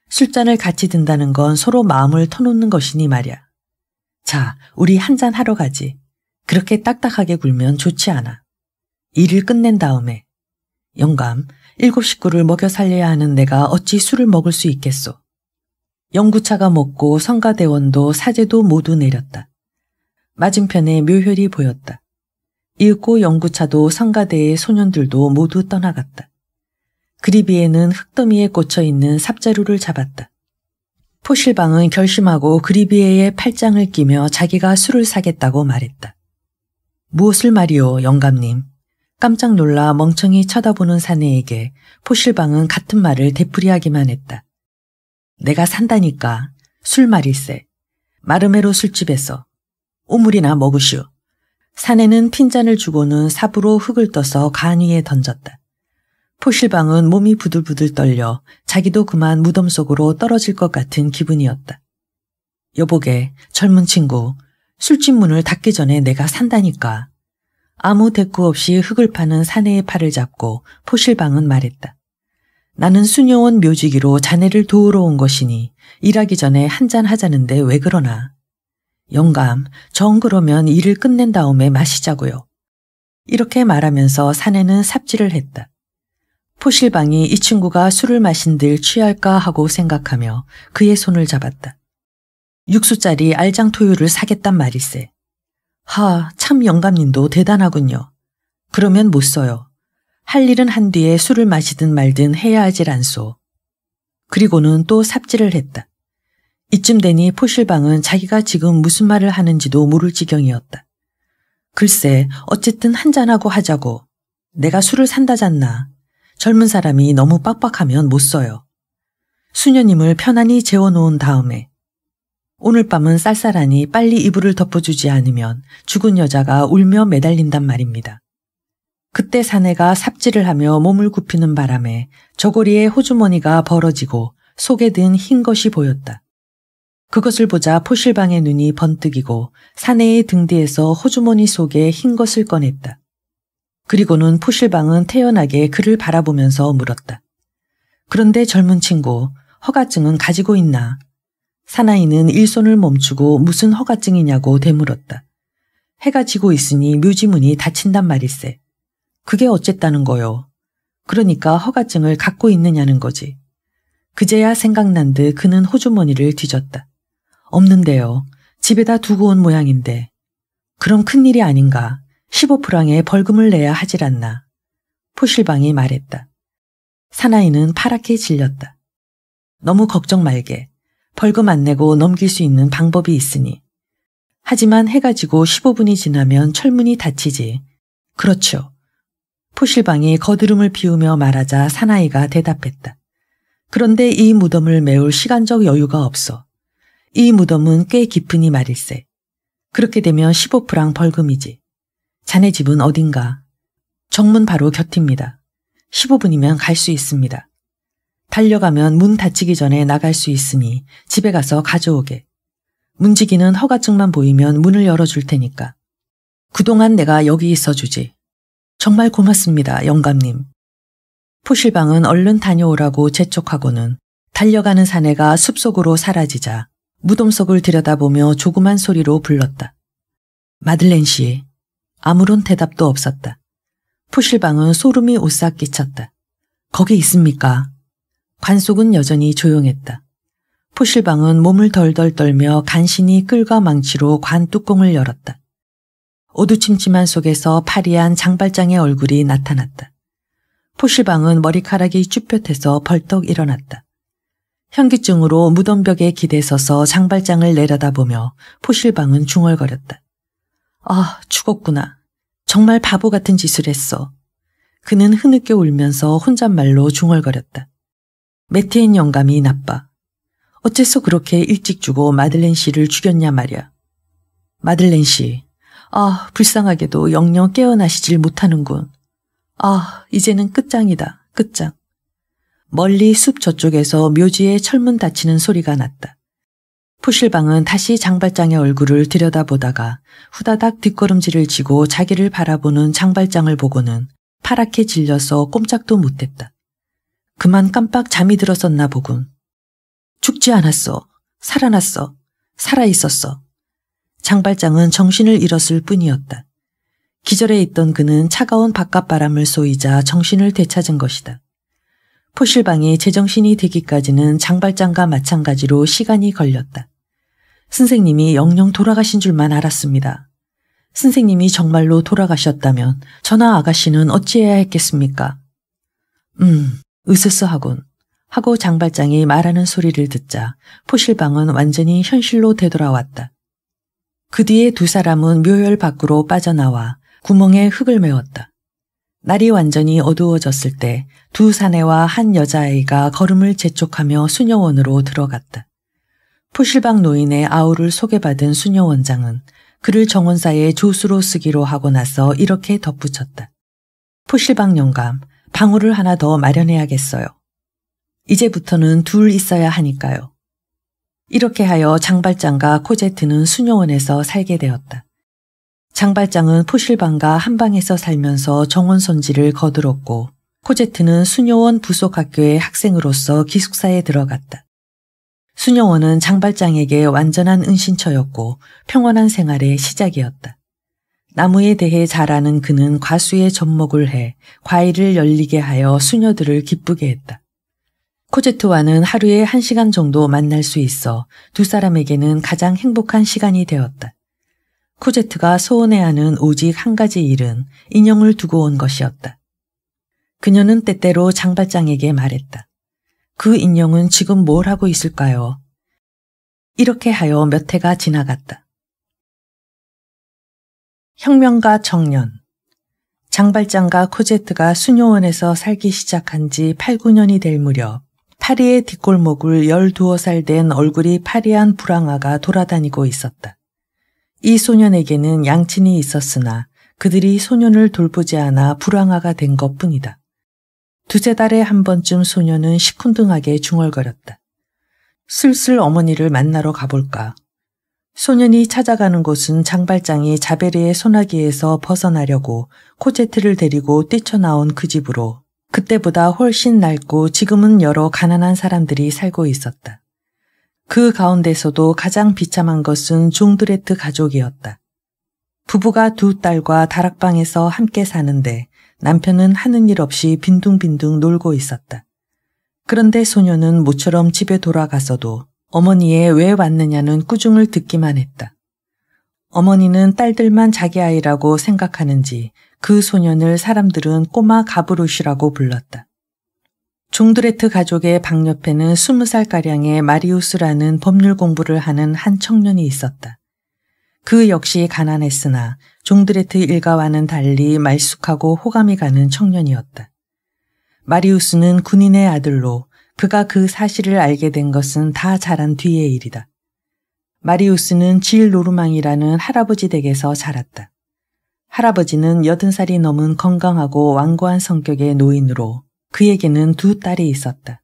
술잔을 같이 든다는 건 서로 마음을 터놓는 것이니 말이야. 자, 우리 한 잔 하러 가지. 그렇게 딱딱하게 굴면 좋지 않아. 일을 끝낸 다음에. 영감, 일곱 식구를 먹여 살려야 하는 내가 어찌 술을 먹을 수 있겠소. 영구차가 먹고 성가대원도 사제도 모두 내렸다. 맞은편에 묘혈이 보였다. 이윽고 영구차도 성가대의 소년들도 모두 떠나갔다. 그리비에는 흙더미에 꽂혀 있는 삽자루를 잡았다. 포실방은 결심하고 그리비에의 팔짱을 끼며 자기가 술을 사겠다고 말했다. 무엇을 말이오, 영감님. 깜짝 놀라 멍청이 쳐다보는 사내에게 포실방은 같은 말을 되풀이하기만 했다. 내가 산다니까 술 말일세. 마르메로 술집에서 우물이나먹으슈 사내는 핀잔을 주고는 삽으로 흙을 떠서 간 위에 던졌다. 포실방은 몸이 부들부들 떨려 자기도 그만 무덤 속으로 떨어질 것 같은 기분이었다. 여보게, 젊은 친구, 술집 문을 닫기 전에 내가 산다니까. 아무 대꾸 없이 흙을 파는 사내의 팔을 잡고 포실방은 말했다. 나는 수녀원 묘지기로 자네를 도우러 온 것이니 일하기 전에 한 잔 하자는데 왜 그러나. 영감, 정 그러면 일을 끝낸 다음에 마시자고요. 이렇게 말하면서 사내는 삽질을 했다. 포실방이 이 친구가 술을 마신 들 취할까 하고 생각하며 그의 손을 잡았다. 육수짜리 알장토유를 사겠단 말일세. 하, 참 영감님도 대단하군요. 그러면 못 써요. 할 일은 한 뒤에 술을 마시든 말든 해야 하질 않소. 그리고는 또 삽질을 했다. 이쯤 되니 포실방은 자기가 지금 무슨 말을 하는지도 모를 지경이었다. 글쎄, 어쨌든 한잔하고 하자고. 내가 술을 산다잖나. 젊은 사람이 너무 빡빡하면 못 써요. 수녀님을 편안히 재워놓은 다음에 오늘 밤은 쌀쌀하니 빨리 이불을 덮어주지 않으면 죽은 여자가 울며 매달린단 말입니다. 그때 사내가 삽질을 하며 몸을 굽히는 바람에 저고리에 호주머니가 벌어지고 속에 든 흰 것이 보였다. 그것을 보자 포실방의 눈이 번뜩이고 사내의 등 뒤에서 호주머니 속에 흰 것을 꺼냈다. 그리고는 포실방은 태연하게 그를 바라보면서 물었다. 그런데 젊은 친구, 허가증은 가지고 있나? 사나이는 일손을 멈추고 무슨 허가증이냐고 되물었다. 해가 지고 있으니 묘지문이 닫힌단 말일세. 그게 어쨌다는 거요. 그러니까 허가증을 갖고 있느냐는 거지. 그제야 생각난 듯 그는 호주머니를 뒤졌다. 없는데요. 집에다 두고 온 모양인데. 그럼 큰일이 아닌가. 15프랑의 벌금을 내야 하질 않나. 포실방이 말했다. 사나이는 파랗게 질렸다. 너무 걱정 말게. 벌금 안 내고 넘길 수 있는 방법이 있으니. 하지만 해가 지고 15분이 지나면 철문이 닫히지. 그렇죠. 포실방이 거드름을 비우며 말하자 사나이가 대답했다. 그런데 이 무덤을 메울 시간적 여유가 없어. 이 무덤은 꽤 깊으니 말일세. 그렇게 되면 15프랑 벌금이지. 자네 집은 어딘가? 정문 바로 곁입니다. 15분이면 갈 수 있습니다. 달려가면 문 닫히기 전에 나갈 수 있으니 집에 가서 가져오게. 문지기는 허가증만 보이면 문을 열어줄 테니까. 그동안 내가 여기 있어주지. 정말 고맙습니다, 영감님. 포실방은 얼른 다녀오라고 재촉하고는 달려가는 사내가 숲속으로 사라지자 무덤 속을 들여다보며 조그만 소리로 불렀다. 마들렌 씨, 아무런 대답도 없었다. 푸실방은 소름이 오싹 끼쳤다. 거기 있습니까? 관속은 여전히 조용했다. 푸실방은 몸을 덜덜 떨며 간신히 끌과 망치로 관 뚜껑을 열었다. 오두침침한 속에서 파리한 장발장의 얼굴이 나타났다. 포실방은 머리카락이 쭈뼛해서 벌떡 일어났다. 현기증으로 무덤벽에 기대 서서 장발장을 내려다보며 포실방은 중얼거렸다. 아, 죽었구나. 정말 바보 같은 짓을 했어. 그는 흐느껴 울면서 혼잣말로 중얼거렸다. 매트엔 영감이 나빠. 어째서 그렇게 일찍 죽어 마들렌 씨를 죽였냐 말이야. 마들렌 씨, 아, 불쌍하게도 영영 깨어나시질 못하는군. 아, 이제는 끝장이다, 끝장. 멀리 숲 저쪽에서 묘지에 철문 닫히는 소리가 났다. 푸실방은 다시 장발장의 얼굴을 들여다보다가 후다닥 뒷걸음질을 치고 자기를 바라보는 장발장을 보고는 파랗게 질려서 꼼짝도 못했다. 그만 깜빡 잠이 들었었나 보군. 죽지 않았어. 살아났어. 살아있었어. 장발장은 정신을 잃었을 뿐이었다. 기절해 있던 그는 차가운 바깥바람을 쏘이자 정신을 되찾은 것이다. 포실방이 제정신이 되기까지는 장발장과 마찬가지로 시간이 걸렸다. 선생님이 영영 돌아가신 줄만 알았습니다. 선생님이 정말로 돌아가셨다면 전하 아가씨는 어찌해야 했겠습니까? 음, 으스스하군. 하고 장발장이 말하는 소리를 듣자 포실방은 완전히 현실로 되돌아왔다. 그 뒤에 두 사람은 묘열 밖으로 빠져나와 구멍에 흙을 메웠다. 날이 완전히 어두워졌을 때 두 사내와 한 여자아이가 걸음을 재촉하며 수녀원으로 들어갔다. 포실방 노인의 아우를 소개받은 수녀 원장은 그를 정원사의 조수로 쓰기로 하고 나서 이렇게 덧붙였다. 포실방 영감, 방울을 하나 더 마련해야겠어요. 이제부터는 둘 있어야 하니까요. 이렇게 하여 장발장과 코제트는 수녀원에서 살게 되었다. 장발장은 포실방과 한방에서 살면서 정원 손질을 거들었고 코제트는 수녀원 부속학교의 학생으로서 기숙사에 들어갔다. 순영원은 장발장에게 완전한 은신처였고 평온한 생활의 시작이었다. 나무에 대해 잘 아는 그는 과수에 접목을 해 과일을 열리게 하여 수녀들을 기쁘게 했다. 코제트와는 하루에 한시간 정도 만날 수 있어 두 사람에게는 가장 행복한 시간이 되었다. 코제트가 소원해하는 오직 한 가지 일은 인형을 두고 온 것이었다. 그녀는 때때로 장발장에게 말했다. 그 인형은 지금 뭘 하고 있을까요? 이렇게 하여 몇 해가 지나갔다. 혁명가 청년 장발장과 코제트가 수녀원에서 살기 시작한 지 8, 9년이 될 무렵 파리의 뒷골목을 12살 된 얼굴이 파리한 불황아가 돌아다니고 있었다. 이 소년에게는 양친이 있었으나 그들이 소년을 돌보지 않아 불황아가 된 것뿐이다. 두세 달에 한 번쯤 소녀는 시큰둥하게 중얼거렸다. 슬슬 어머니를 만나러 가볼까. 소년이 찾아가는 곳은 장발장이 자베리의 소나기에서 벗어나려고 코제트를 데리고 뛰쳐나온 그 집으로 그때보다 훨씬 낡고 지금은 여러 가난한 사람들이 살고 있었다. 그 가운데서도 가장 비참한 것은 종드레트 가족이었다. 부부가 두 딸과 다락방에서 함께 사는데 남편은 하는 일 없이 빈둥빈둥 놀고 있었다. 그런데 소녀는 모처럼 집에 돌아가서도 어머니의 왜 왔느냐는 꾸중을 듣기만 했다. 어머니는 딸들만 자기 아이라고 생각하는지 그 소년을 사람들은 꼬마 가브루시라고 불렀다. 종드레트 가족의 방 옆에는 스무 살가량의 마리우스라는 법률 공부를 하는 한 청년이 있었다. 그 역시 가난했으나 종드레트 일가와는 달리 말쑥하고 호감이 가는 청년이었다. 마리우스는 군인의 아들로 그가 그 사실을 알게 된 것은 다 자란 뒤의 일이다. 마리우스는 질 노르망이라는 할아버지 댁에서 자랐다. 할아버지는 80살이 넘은 건강하고 완고한 성격의 노인으로 그에게는 두 딸이 있었다.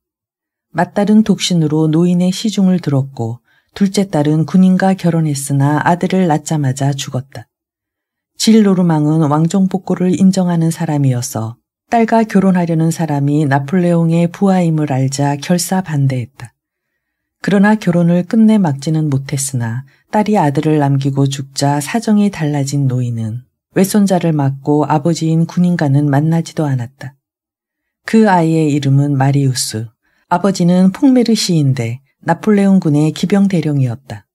맞다른 독신으로 노인의 시중을 들었고 둘째 딸은 군인과 결혼했으나 아들을 낳자마자 죽었다. 질로르망은 왕정복고를 인정하는 사람이어서 딸과 결혼하려는 사람이 나폴레옹의 부하임을 알자 결사 반대했다. 그러나 결혼을 끝내 막지는 못했으나 딸이 아들을 남기고 죽자 사정이 달라진 노인은 외손자를 맡고 아버지인 군인과는 만나지도 않았다. 그 아이의 이름은 마리우스, 아버지는 폭메르시인데 나폴레옹 군의 기병 대령이었다.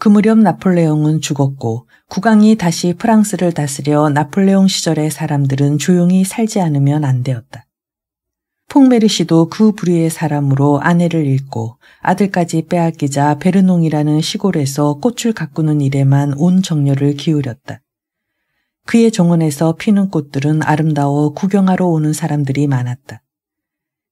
그 무렵 나폴레옹은 죽었고 국왕이 다시 프랑스를 다스려 나폴레옹 시절의 사람들은 조용히 살지 않으면 안 되었다. 퐁메르시도 그 부류의 사람으로 아내를 잃고 아들까지 빼앗기자 베르농이라는 시골에서 꽃을 가꾸는 일에만 온 정열을 기울였다. 그의 정원에서 피는 꽃들은 아름다워 구경하러 오는 사람들이 많았다.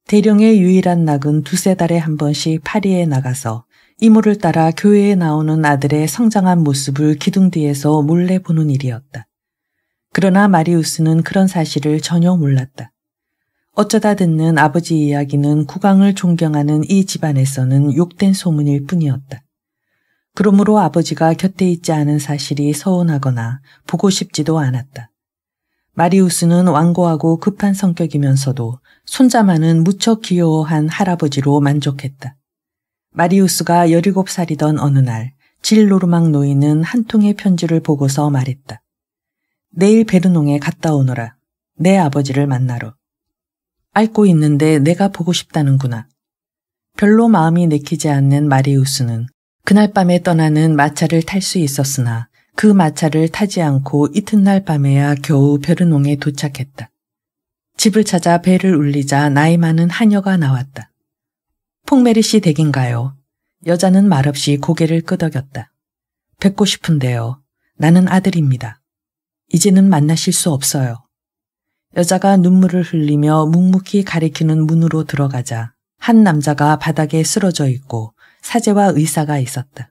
대령의 유일한 낙은 두세 달에 한 번씩 파리에 나가서 이모를 따라 교회에 나오는 아들의 성장한 모습을 기둥 뒤에서 몰래 보는 일이었다. 그러나 마리우스는 그런 사실을 전혀 몰랐다. 어쩌다 듣는 아버지 이야기는 국왕을 존경하는 이 집안에서는 욕된 소문일 뿐이었다. 그러므로 아버지가 곁에 있지 않은 사실이 서운하거나 보고 싶지도 않았다. 마리우스는 완고하고 급한 성격이면서도 손자만은 무척 귀여워한 할아버지로 만족했다. 마리우스가 17살이던 어느 날, 질로르망 노인은 한 통의 편지를 보고서 말했다. 내일 베르농에 갔다 오너라. 내 아버지를 만나러. 앓고 있는데 내가 보고 싶다는구나. 별로 마음이 내키지 않는 마리우스는 그날 밤에 떠나는 마차를 탈 수 있었으나 그 마차를 타지 않고 이튿날 밤에야 겨우 베르농에 도착했다. 집을 찾아 배를 울리자 나이 많은 한여가 나왔다. 폭메리 씨 댁인가요? 여자는 말없이 고개를 끄덕였다. 뵙고 싶은데요. 나는 아들입니다. 이제는 만나실 수 없어요. 여자가 눈물을 흘리며 묵묵히 가리키는 문으로 들어가자 한 남자가 바닥에 쓰러져 있고 사제와 의사가 있었다.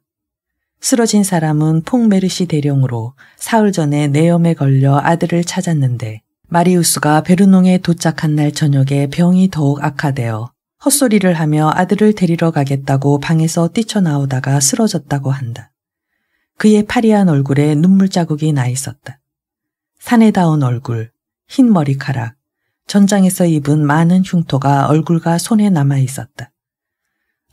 쓰러진 사람은 폭메르시 대령으로 사흘 전에 내염에 걸려 아들을 찾았는데 마리우스가 베르농에 도착한 날 저녁에 병이 더욱 악화되어 헛소리를 하며 아들을 데리러 가겠다고 방에서 뛰쳐나오다가 쓰러졌다고 한다. 그의 파리한 얼굴에 눈물 자국이 나 있었다. 사내다운 얼굴, 흰 머리카락, 전장에서 입은 많은 흉터가 얼굴과 손에 남아 있었다.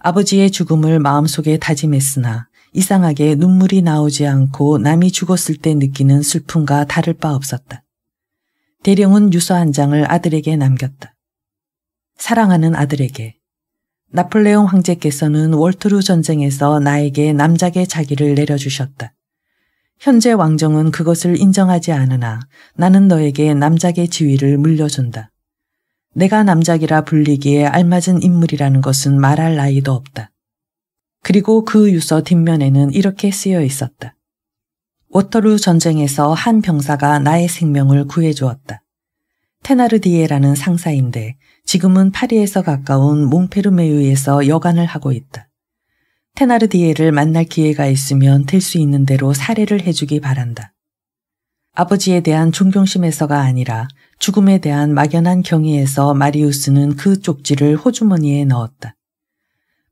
아버지의 죽음을 마음속에 다짐했으나 이상하게 눈물이 나오지 않고 남이 죽었을 때 느끼는 슬픔과 다를 바 없었다. 대령은 유서 한 장을 아들에게 남겼다. 사랑하는 아들에게 나폴레옹 황제께서는 월트루 전쟁에서 나에게 남작의 자기를 내려주셨다. 현재 왕정은 그것을 인정하지 않으나 나는 너에게 남작의 지위를 물려준다. 내가 남작이라 불리기에 알맞은 인물이라는 것은 말할 나이도 없다. 그리고 그 유서 뒷면에는 이렇게 쓰여 있었다. 워터루 전쟁에서 한 병사가 나의 생명을 구해주었다. 테나르디에라는 상사인데 지금은 파리에서 가까운 몽페르메유에서 여관을 하고 있다. 테나르디에를 만날 기회가 있으면 될 수 있는 대로 사례를 해주기 바란다. 아버지에 대한 존경심에서가 아니라 죽음에 대한 막연한 경외에서 마리우스는 그 쪽지를 호주머니에 넣었다.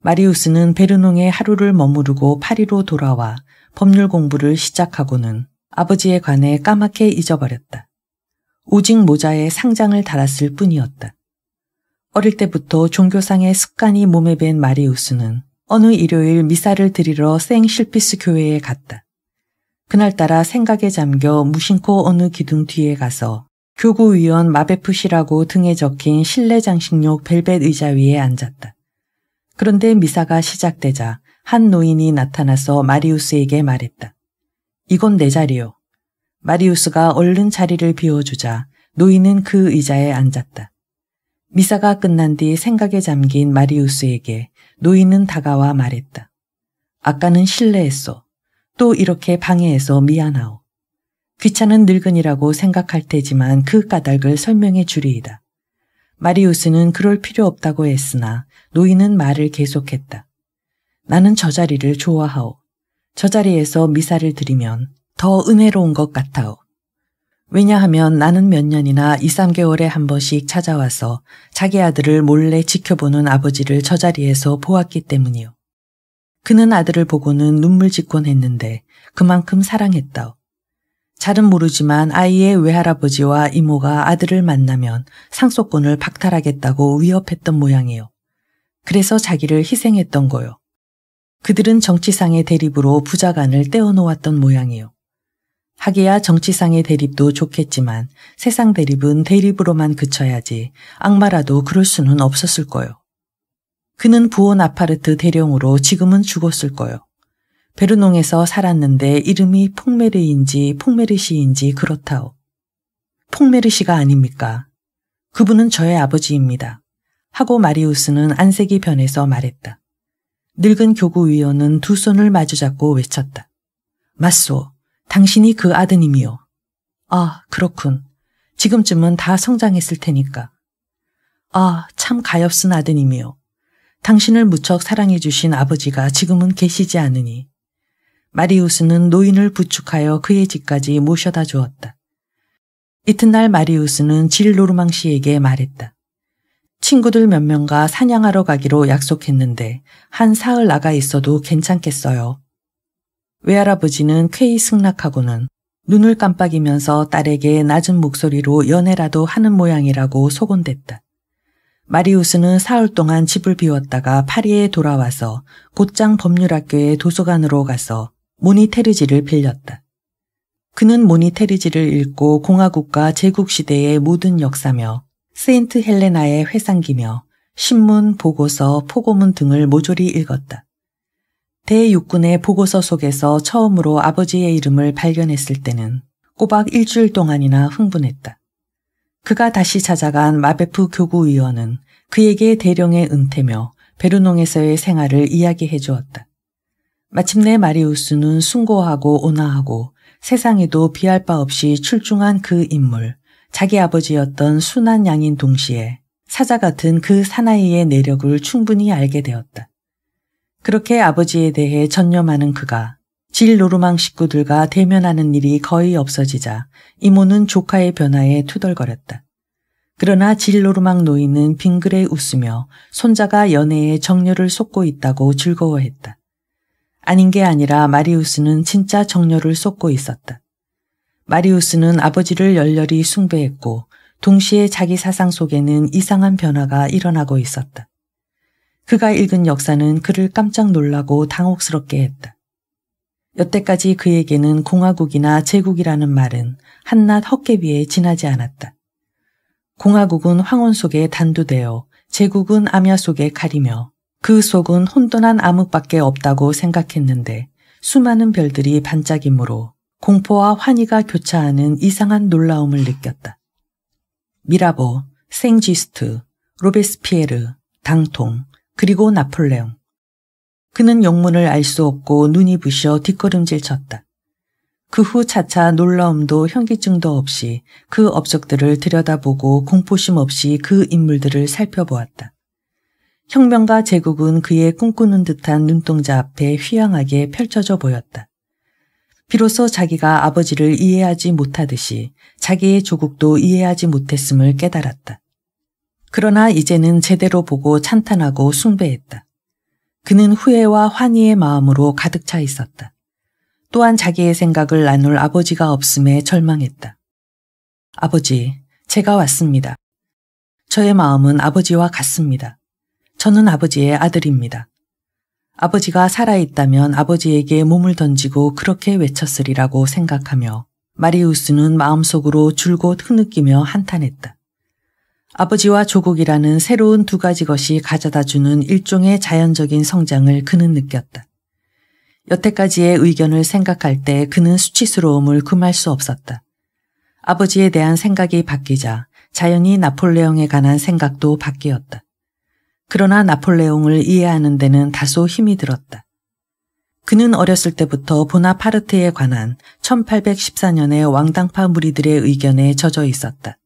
마리우스는 베르농에 하루를 머무르고 파리로 돌아와 법률 공부를 시작하고는 아버지에 관해 까맣게 잊어버렸다. 오직 모자에 상장을 달았을 뿐이었다. 어릴 때부터 종교상의 습관이 몸에 밴 마리우스는 어느 일요일 미사를 드리러 생 실피스 교회에 갔다. 그날따라 생각에 잠겨 무심코 어느 기둥 뒤에 가서 교구위원 마베프시라고 등에 적힌 실내 장식용 벨벳 의자 위에 앉았다. 그런데 미사가 시작되자 한 노인이 나타나서 마리우스에게 말했다. 이건 내 자리요. 마리우스가 얼른 자리를 비워주자 노인은 그 의자에 앉았다. 미사가 끝난 뒤 생각에 잠긴 마리우스에게 노인은 다가와 말했다. 아까는 실례했어. 또 이렇게 방해해서 미안하오. 귀찮은 늙은이라고 생각할 테지만 그 까닭을 설명해 주리이다. 마리우스는 그럴 필요 없다고 했으나 노인은 말을 계속했다. 나는 저 자리를 좋아하오. 저 자리에서 미사를 드리면 더 은혜로운 것 같아오. 왜냐하면 나는 몇 년이나 2, 3개월에 한 번씩 찾아와서 자기 아들을 몰래 지켜보는 아버지를 저 자리에서 보았기 때문이요. 그는 아들을 보고는 눈물 짓곤 했는데 그만큼 사랑했다오. 잘은 모르지만 아이의 외할아버지와 이모가 아들을 만나면 상속권을 박탈하겠다고 위협했던 모양이요. 그래서 자기를 희생했던 거요. 그들은 정치상의 대립으로 부자간을 떼어놓았던 모양이요. 하기야 정치상의 대립도 좋겠지만 세상 대립은 대립으로만 그쳐야지 악마라도 그럴 수는 없었을 거요. 그는 부온 아파르트 대령으로 지금은 죽었을 거요. 베르농에서 살았는데 이름이 폭메르인지 폭메르시인지 그렇다오. 폭메르시가 아닙니까? 그분은 저의 아버지입니다. 하고 마리우스는 안색이 변해서 말했다. 늙은 교구위원은 두 손을 마주잡고 외쳤다. 맞소. 당신이 그 아드님이요. 아, 그렇군. 지금쯤은 다 성장했을 테니까. 아, 참 가엾은 아드님이요. 당신을 무척 사랑해주신 아버지가 지금은 계시지 않으니. 마리우스는 노인을 부축하여 그의 집까지 모셔다 주었다. 이튿날 마리우스는 질 노르망 씨에게 말했다. 친구들 몇 명과 사냥하러 가기로 약속했는데 한 사흘 나가 있어도 괜찮겠어요. 외할아버지는 쾌히 승낙하고는 눈을 깜빡이면서 딸에게 낮은 목소리로 연애라도 하는 모양이라고 소곤댔다 마리우스는 사흘 동안 집을 비웠다가 파리에 돌아와서 곧장 법률학교의 도서관으로 가서 모니테르지를 빌렸다. 그는 모니테르지를 읽고 공화국과 제국시대의 모든 역사며 세인트 헬레나의 회상기며 신문, 보고서, 포고문 등을 모조리 읽었다. 대육군의 보고서 속에서 처음으로 아버지의 이름을 발견했을 때는 꼬박 일주일 동안이나 흥분했다. 그가 다시 찾아간 마베프 교구위원은 그에게 대령의 은퇴며 베르농에서의 생활을 이야기해 주었다. 마침내 마리우스는 숭고하고 온화하고 세상에도 비할 바 없이 출중한 그 인물, 자기 아버지였던 순한 양인 동시에 사자 같은 그 사나이의 내력을 충분히 알게 되었다. 그렇게 아버지에 대해 전념하는 그가 진로르망 식구들과 대면하는 일이 거의 없어지자 이모는 조카의 변화에 투덜거렸다. 그러나 진로르망 노인은 빙그레 웃으며 손자가 연애에 정열을 쏟고 있다고 즐거워했다. 아닌 게 아니라 마리우스는 진짜 정열을 쏟고 있었다. 마리우스는 아버지를 열렬히 숭배했고 동시에 자기 사상 속에는 이상한 변화가 일어나고 있었다. 그가 읽은 역사는 그를 깜짝 놀라고 당혹스럽게 했다. 여태까지 그에게는 공화국이나 제국이라는 말은 한낱 헛개비에 지나지 않았다. 공화국은 황혼 속에 단두되어 제국은 암야 속에 가리며 그 속은 혼돈한 암흑밖에 없다고 생각했는데 수많은 별들이 반짝이므로 공포와 환희가 교차하는 이상한 놀라움을 느꼈다. 미라보, 생지스트, 로베스피에르, 당통, 그리고 나폴레옹. 그는 영문을 알 수 없고 눈이 부셔 뒷걸음질 쳤다. 그 후 차차 놀라움도 현기증도 없이 그 업적들을 들여다보고 공포심 없이 그 인물들을 살펴보았다. 혁명과 제국은 그의 꿈꾸는 듯한 눈동자 앞에 휘황하게 펼쳐져 보였다. 비로소 자기가 아버지를 이해하지 못하듯이 자기의 조국도 이해하지 못했음을 깨달았다. 그러나 이제는 제대로 보고 찬탄하고 숭배했다. 그는 후회와 환희의 마음으로 가득 차 있었다. 또한 자기의 생각을 나눌 아버지가 없음에 절망했다. 아버지, 제가 왔습니다. 저의 마음은 아버지와 같습니다. 저는 아버지의 아들입니다. 아버지가 살아있다면 아버지에게 몸을 던지고 그렇게 외쳤으리라고 생각하며 마리우스는 마음속으로 줄곧 흐느끼며 한탄했다. 아버지와 조국이라는 새로운 두 가지 것이 가져다 주는 일종의 자연적인 성장을 그는 느꼈다. 여태까지의 의견을 생각할 때 그는 수치스러움을 금할 수 없었다. 아버지에 대한 생각이 바뀌자 자연히 나폴레옹에 관한 생각도 바뀌었다. 그러나 나폴레옹을 이해하는 데는 다소 힘이 들었다. 그는 어렸을 때부터 보나파르트에 관한 1814년의 왕당파 무리들의 의견에 젖어 있었다.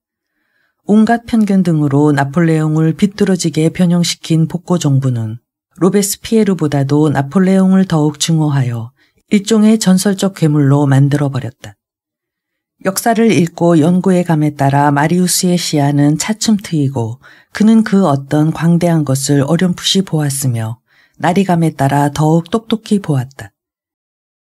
온갖 편견 등으로 나폴레옹을 비뚤어지게 변형시킨 복고 정부는 로베스피에르보다도 나폴레옹을 더욱 증오하여 일종의 전설적 괴물로 만들어버렸다. 역사를 읽고 연구의 감에 따라 마리우스의 시야는 차츰 트이고 그는 그 어떤 광대한 것을 어렴풋이 보았으며 나리감에 따라 더욱 똑똑히 보았다.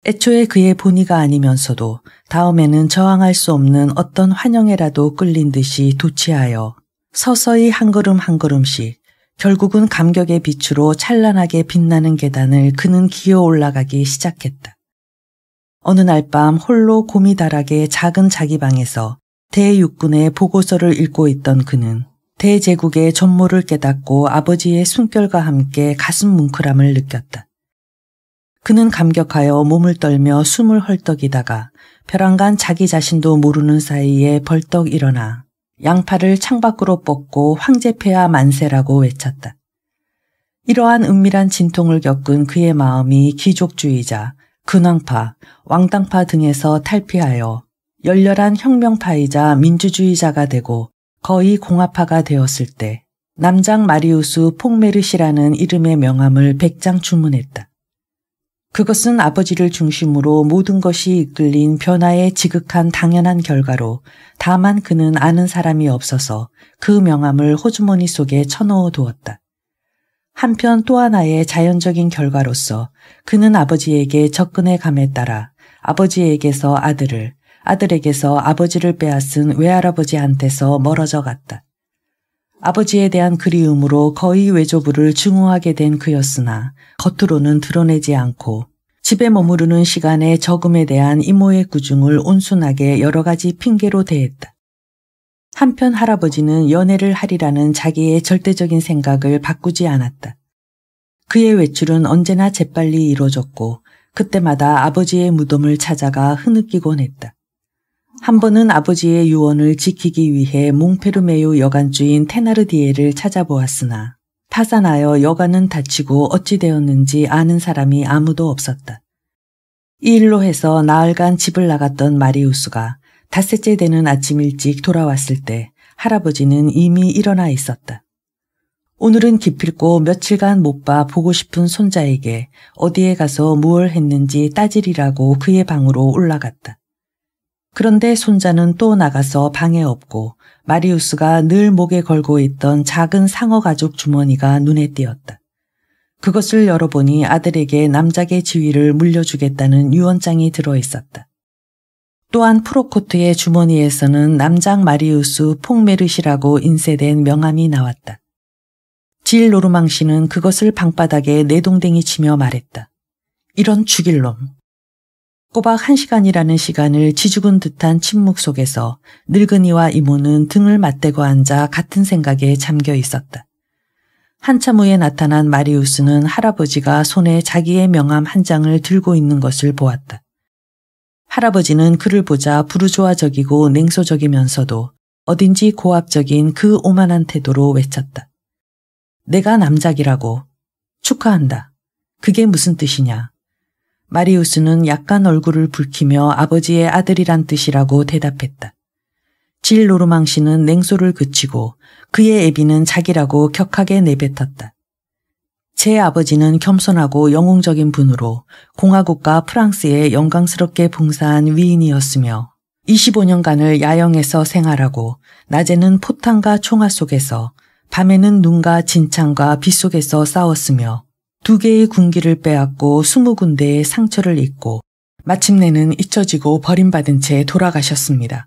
애초에 그의 본의가 아니면서도 다음에는 저항할 수 없는 어떤 환영에라도 끌린 듯이 도취하여 서서히 한 걸음 한 걸음씩 결국은 감격의 빛으로 찬란하게 빛나는 계단을 그는 기어 올라가기 시작했다. 어느 날 밤 홀로 고미다락의 작은 자기 방에서 대육군의 보고서를 읽고 있던 그는 대제국의 전모를 깨닫고 아버지의 숨결과 함께 가슴 뭉클함을 느꼈다. 그는 감격하여 몸을 떨며 숨을 헐떡이다가 벼랑간 자기 자신도 모르는 사이에 벌떡 일어나 양팔을 창밖으로 뻗고 황제폐하 만세라고 외쳤다. 이러한 은밀한 진통을 겪은 그의 마음이 귀족주의자 근황파, 왕당파 등에서 탈피하여 열렬한 혁명파이자 민주주의자가 되고 거의 공화파가 되었을 때 남장 마리우스 폭메르시라는 이름의 명함을 백장 주문했다. 그것은 아버지를 중심으로 모든 것이 이끌린 변화의 지극한 당연한 결과로 다만 그는 아는 사람이 없어서 그 명함을 호주머니 속에 쳐넣어 두었다. 한편 또 하나의 자연적인 결과로서 그는 아버지에게 접근해 감에 따라 아버지에게서 아들을, 아들에게서 아버지를 빼앗은 외할아버지한테서 멀어져 갔다. 아버지에 대한 그리움으로 거의 외조부를 증오하게 된 그였으나 겉으로는 드러내지 않고 집에 머무르는 시간에 적음에 대한 이모의 꾸중을 온순하게 여러 가지 핑계로 대했다. 한편 할아버지는 연애를 하리라는 자기의 절대적인 생각을 바꾸지 않았다. 그의 외출은 언제나 재빨리 이루어졌고 그때마다 아버지의 무덤을 찾아가 흐느끼곤 했다. 한 번은 아버지의 유언을 지키기 위해 몽페르메유 여간주인 테나르디에를 찾아보았으나 파산하여 여간은 다치고 어찌되었는지 아는 사람이 아무도 없었다. 이 일로 해서 나흘간 집을 나갔던 마리우스가 닷새째 되는 아침 일찍 돌아왔을 때 할아버지는 이미 일어나 있었다. 오늘은 기필코 며칠간 못 봐 보고 싶은 손자에게 어디에 가서 무얼 했는지 따지리라고 그의 방으로 올라갔다. 그런데 손자는 또 나가서 방에 없고 마리우스가 늘 목에 걸고 있던 작은 상어 가죽 주머니가 눈에 띄었다. 그것을 열어보니 아들에게 남작의 지위를 물려주겠다는 유언장이 들어 있었다. 또한 프로코트의 주머니에서는 남장 마리우스 폭메르시라고 인쇄된 명함이 나왔다. 질 노르망 씨는 그것을 방바닥에 내동댕이 치며 말했다. 이런 죽일 놈. 꼬박 한 시간이라는 시간을 지죽은 듯한 침묵 속에서 늙은이와 이모는 등을 맞대고 앉아 같은 생각에 잠겨 있었다. 한참 후에 나타난 마리우스는 할아버지가 손에 자기의 명함 한 장을 들고 있는 것을 보았다. 할아버지는 그를 보자 부르조아적이고 냉소적이면서도 어딘지 고압적인 그 오만한 태도로 외쳤다. 내가 남작이라고. 축하한다. 그게 무슨 뜻이냐. 마리우스는 약간 얼굴을 붉히며 아버지의 아들이란 뜻이라고 대답했다. 질 노르망 씨는 냉소를 그치고 그의 애비는 자기라고 격하게 내뱉었다. 제 아버지는 겸손하고 영웅적인 분으로 공화국과 프랑스에 영광스럽게 봉사한 위인이었으며 25년간을 야영에서 생활하고 낮에는 포탄과 총알 속에서 밤에는 눈과 진창과 빛 속에서 싸웠으며 두 개의 군기를 빼앗고 20군데의 상처를 입고 마침내는 잊혀지고 버림받은 채 돌아가셨습니다.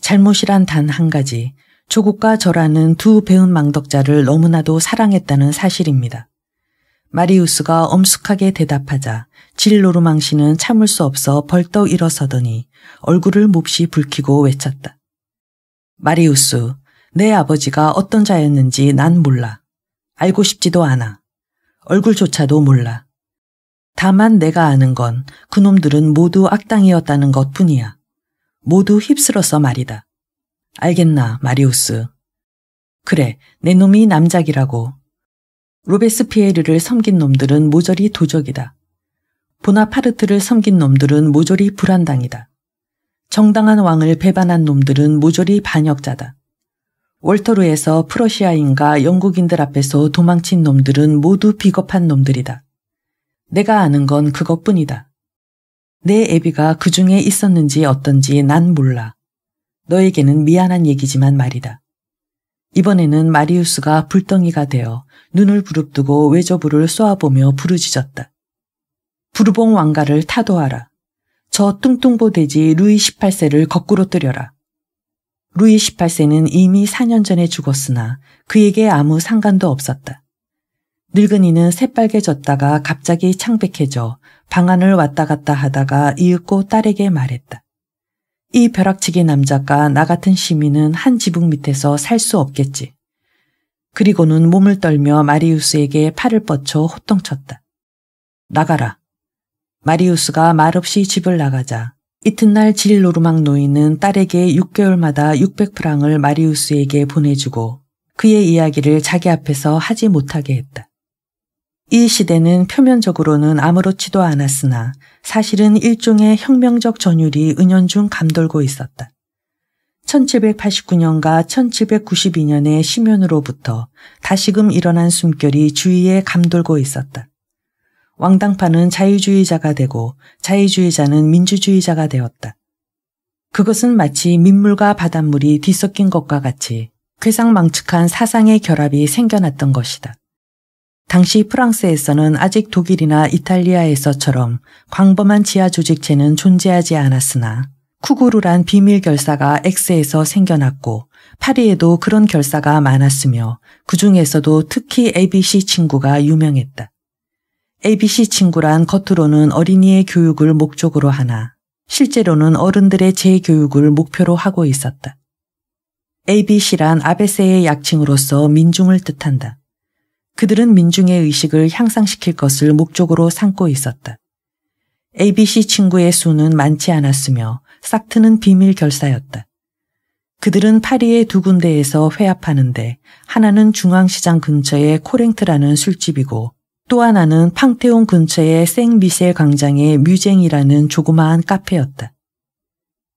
잘못이란 단 한 가지 조국과 저라는 두 배운 망덕자를 너무나도 사랑했다는 사실입니다. 마리우스가 엄숙하게 대답하자 진로르망 씨는 참을 수 없어 벌떡 일어서더니 얼굴을 몹시 붉히고 외쳤다. 마리우스, 내 아버지가 어떤 자였는지 난 몰라. 알고 싶지도 않아. 얼굴조차도 몰라. 다만 내가 아는 건 그놈들은 모두 악당이었다는 것 뿐이야. 모두 휩쓸어서 말이다. 알겠나, 마리우스. 그래, 내 놈이 남작이라고. 로베스피에르를 섬긴 놈들은 모조리 도적이다. 보나파르트를 섬긴 놈들은 모조리 불안당이다. 정당한 왕을 배반한 놈들은 모조리 반역자다. 월터루에서 프러시아인과 영국인들 앞에서 도망친 놈들은 모두 비겁한 놈들이다. 내가 아는 건 그것뿐이다. 내 애비가 그 중에 있었는지 어떤지 난 몰라. 너에게는 미안한 얘기지만 말이다. 이번에는 마리우스가 불덩이가 되어 눈을 부릅뜨고 외저부를 쏘아보며 부르짖었다. 부르봉 왕가를 타도하라. 저 뚱뚱보 대지 루이 18세를 거꾸로 뜨려라. 루이 18세는 이미 4년 전에 죽었으나 그에게 아무 상관도 없었다. 늙은이는 새빨개졌다가 갑자기 창백해져 방안을 왔다 갔다 하다가 이윽고 딸에게 말했다. 이 벼락치기 남자가 나 같은 시민은 한 지붕 밑에서 살 수 없겠지. 그리고는 몸을 떨며 마리우스에게 팔을 뻗쳐 호통쳤다. 나가라. 마리우스가 말없이 집을 나가자 이튿날 질노르망 노인은 딸에게 6개월마다 600프랑을 마리우스에게 보내주고 그의 이야기를 자기 앞에서 하지 못하게 했다. 이 시대는 표면적으로는 아무렇지도 않았으나 사실은 일종의 혁명적 전율이 은연중 감돌고 있었다. 1789년과 1792년의 심연으로부터 다시금 일어난 숨결이 주위에 감돌고 있었다. 왕당파는 자유주의자가 되고 자유주의자는 민주주의자가 되었다. 그것은 마치 민물과 바닷물이 뒤섞인 것과 같이 괴상망측한 사상의 결합이 생겨났던 것이다. 당시 프랑스에서는 아직 독일이나 이탈리아에서처럼 광범한 지하 조직체는 존재하지 않았으나 쿠구루란 비밀 결사가 X에서 생겨났고 파리에도 그런 결사가 많았으며 그 중에서도 특히 ABC 친구가 유명했다. ABC 친구란 겉으로는 어린이의 교육을 목적으로 하나 실제로는 어른들의 재교육을 목표로 하고 있었다. ABC란 아베세의 약칭으로서 민중을 뜻한다. 그들은 민중의 의식을 향상시킬 것을 목적으로 삼고 있었다. ABC 친구의 수는 많지 않았으며 싹트는 비밀 결사였다. 그들은 파리의 두 군데에서 회합하는데 하나는 중앙시장 근처의 코랭트라는 술집이고 또 하나는 팡테온 근처의 생미셀 광장의 뮤쟁이라는 조그마한 카페였다.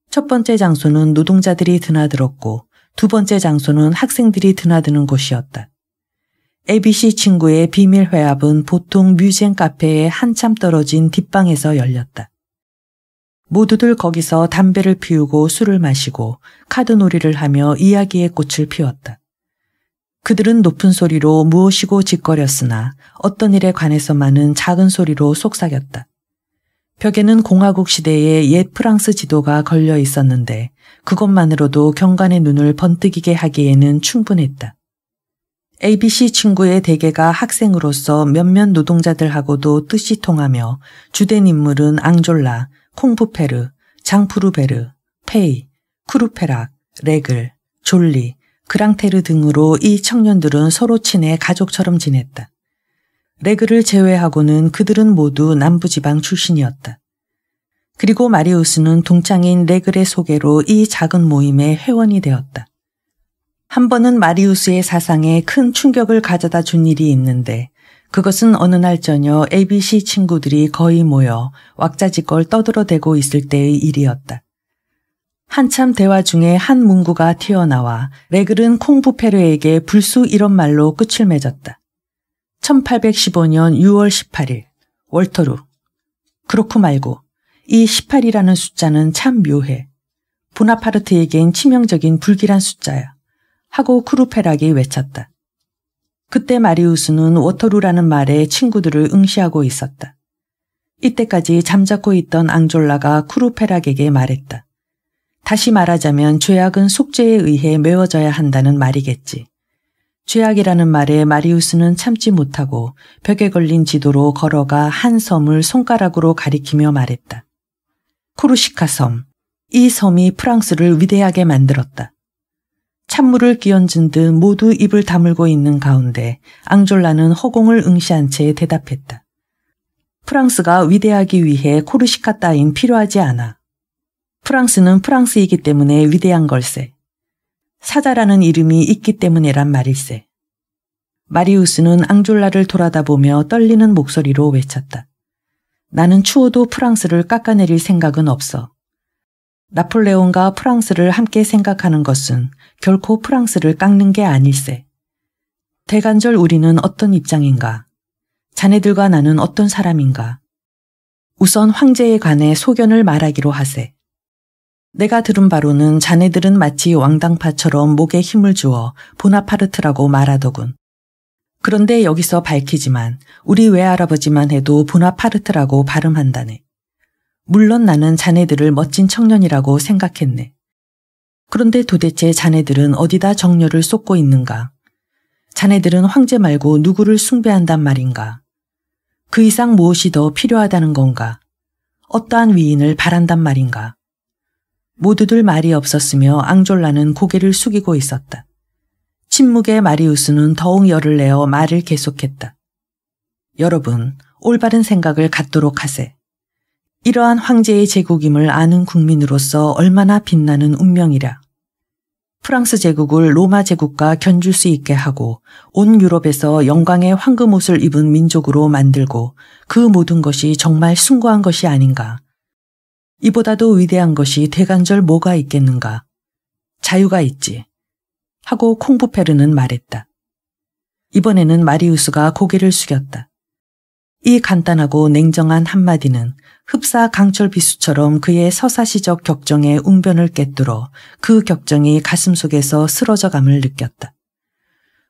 첫 번째 장소는 노동자들이 드나들었고 두 번째 장소는 학생들이 드나드는 곳이었다. ABC 친구의 비밀 회합은 보통 뮤젠 카페에 한참 떨어진 뒷방에서 열렸다. 모두들 거기서 담배를 피우고 술을 마시고 카드놀이를 하며 이야기의 꽃을 피웠다. 그들은 높은 소리로 무엇이고 짓거렸으나 어떤 일에 관해서만은 작은 소리로 속삭였다. 벽에는 공화국 시대의 옛 프랑스 지도가 걸려 있었는데 그것만으로도 경관의 눈을 번뜩이게 하기에는 충분했다. ABC 친구의 대개가 학생으로서 몇몇 노동자들하고도 뜻이 통하며 주된 인물은 앙졸라, 콩부페르, 장푸르베르, 페이, 쿠르페락, 레글, 졸리, 그랑테르 등으로 이 청년들은 서로 친해 가족처럼 지냈다. 레그를 제외하고는 그들은 모두 남부지방 출신이었다. 그리고 마리우스는 동창인 레그의 소개로 이 작은 모임의 회원이 되었다. 한 번은 마리우스의 사상에 큰 충격을 가져다 준 일이 있는데 그것은 어느 날 저녁 ABC 친구들이 거의 모여 왁자지껄 떠들어대고 있을 때의 일이었다. 한참 대화 중에 한 문구가 튀어나와 레그른 콩부페르에게 불수 이런 말로 끝을 맺었다. 1815년 6월 18일 월터루 그렇고 말고 이 18이라는 숫자는 참 묘해. 보나파르트에겐 치명적인 불길한 숫자야. 하고 크루페락이 외쳤다. 그때 마리우스는 워터루라는 말에 친구들을 응시하고 있었다. 이때까지 잠자코 있던 앙졸라가 크루페락에게 말했다. 다시 말하자면 죄악은 속죄에 의해 메워져야 한다는 말이겠지. 죄악이라는 말에 마리우스는 참지 못하고 벽에 걸린 지도로 걸어가 한 섬을 손가락으로 가리키며 말했다. 크루시카 섬. 이 섬이 프랑스를 위대하게 만들었다. 찬물을 끼얹은 듯 모두 입을 다물고 있는 가운데 앙졸라는 허공을 응시한 채 대답했다. 프랑스가 위대하기 위해 코르시카 따윈 필요하지 않아. 프랑스는 프랑스이기 때문에 위대한 걸세. 사자라는 이름이 있기 때문에란 말일세. 마리우스는 앙졸라를 돌아다보며 떨리는 목소리로 외쳤다. 나는 추워도 프랑스를 깎아내릴 생각은 없어. 나폴레옹과 프랑스를 함께 생각하는 것은 결코 프랑스를 깎는 게 아닐세. 대간절 우리는 어떤 입장인가? 자네들과 나는 어떤 사람인가? 우선 황제에 관해 소견을 말하기로 하세. 내가 들은 바로는 자네들은 마치 왕당파처럼 목에 힘을 주어 보나파르트라고 말하더군. 그런데 여기서 밝히지만 우리 외할아버지만 해도 보나파르트라고 발음한다네. 물론 나는 자네들을 멋진 청년이라고 생각했네. 그런데 도대체 자네들은 어디다 정열을 쏟고 있는가? 자네들은 황제 말고 누구를 숭배한단 말인가? 그 이상 무엇이 더 필요하다는 건가? 어떠한 위인을 바란단 말인가? 모두들 말이 없었으며 앙졸라는 고개를 숙이고 있었다. 침묵의 마리우스는 더욱 열을 내어 말을 계속했다. 여러분, 올바른 생각을 갖도록 하세. 이러한 황제의 제국임을 아는 국민으로서 얼마나 빛나는 운명이라. 프랑스 제국을 로마 제국과 견줄 수 있게 하고 온 유럽에서 영광의 황금 옷을 입은 민족으로 만들고 그 모든 것이 정말 숭고한 것이 아닌가. 이보다도 위대한 것이 대간절 뭐가 있겠는가. 자유가 있지. 하고 콩부페르는 말했다. 이번에는 마리우스가 고개를 숙였다. 이 간단하고 냉정한 한마디는 흡사 강철 비수처럼 그의 서사시적 격정의 웅변을 깨뚫어 그 격정이 가슴 속에서 쓰러져감을 느꼈다.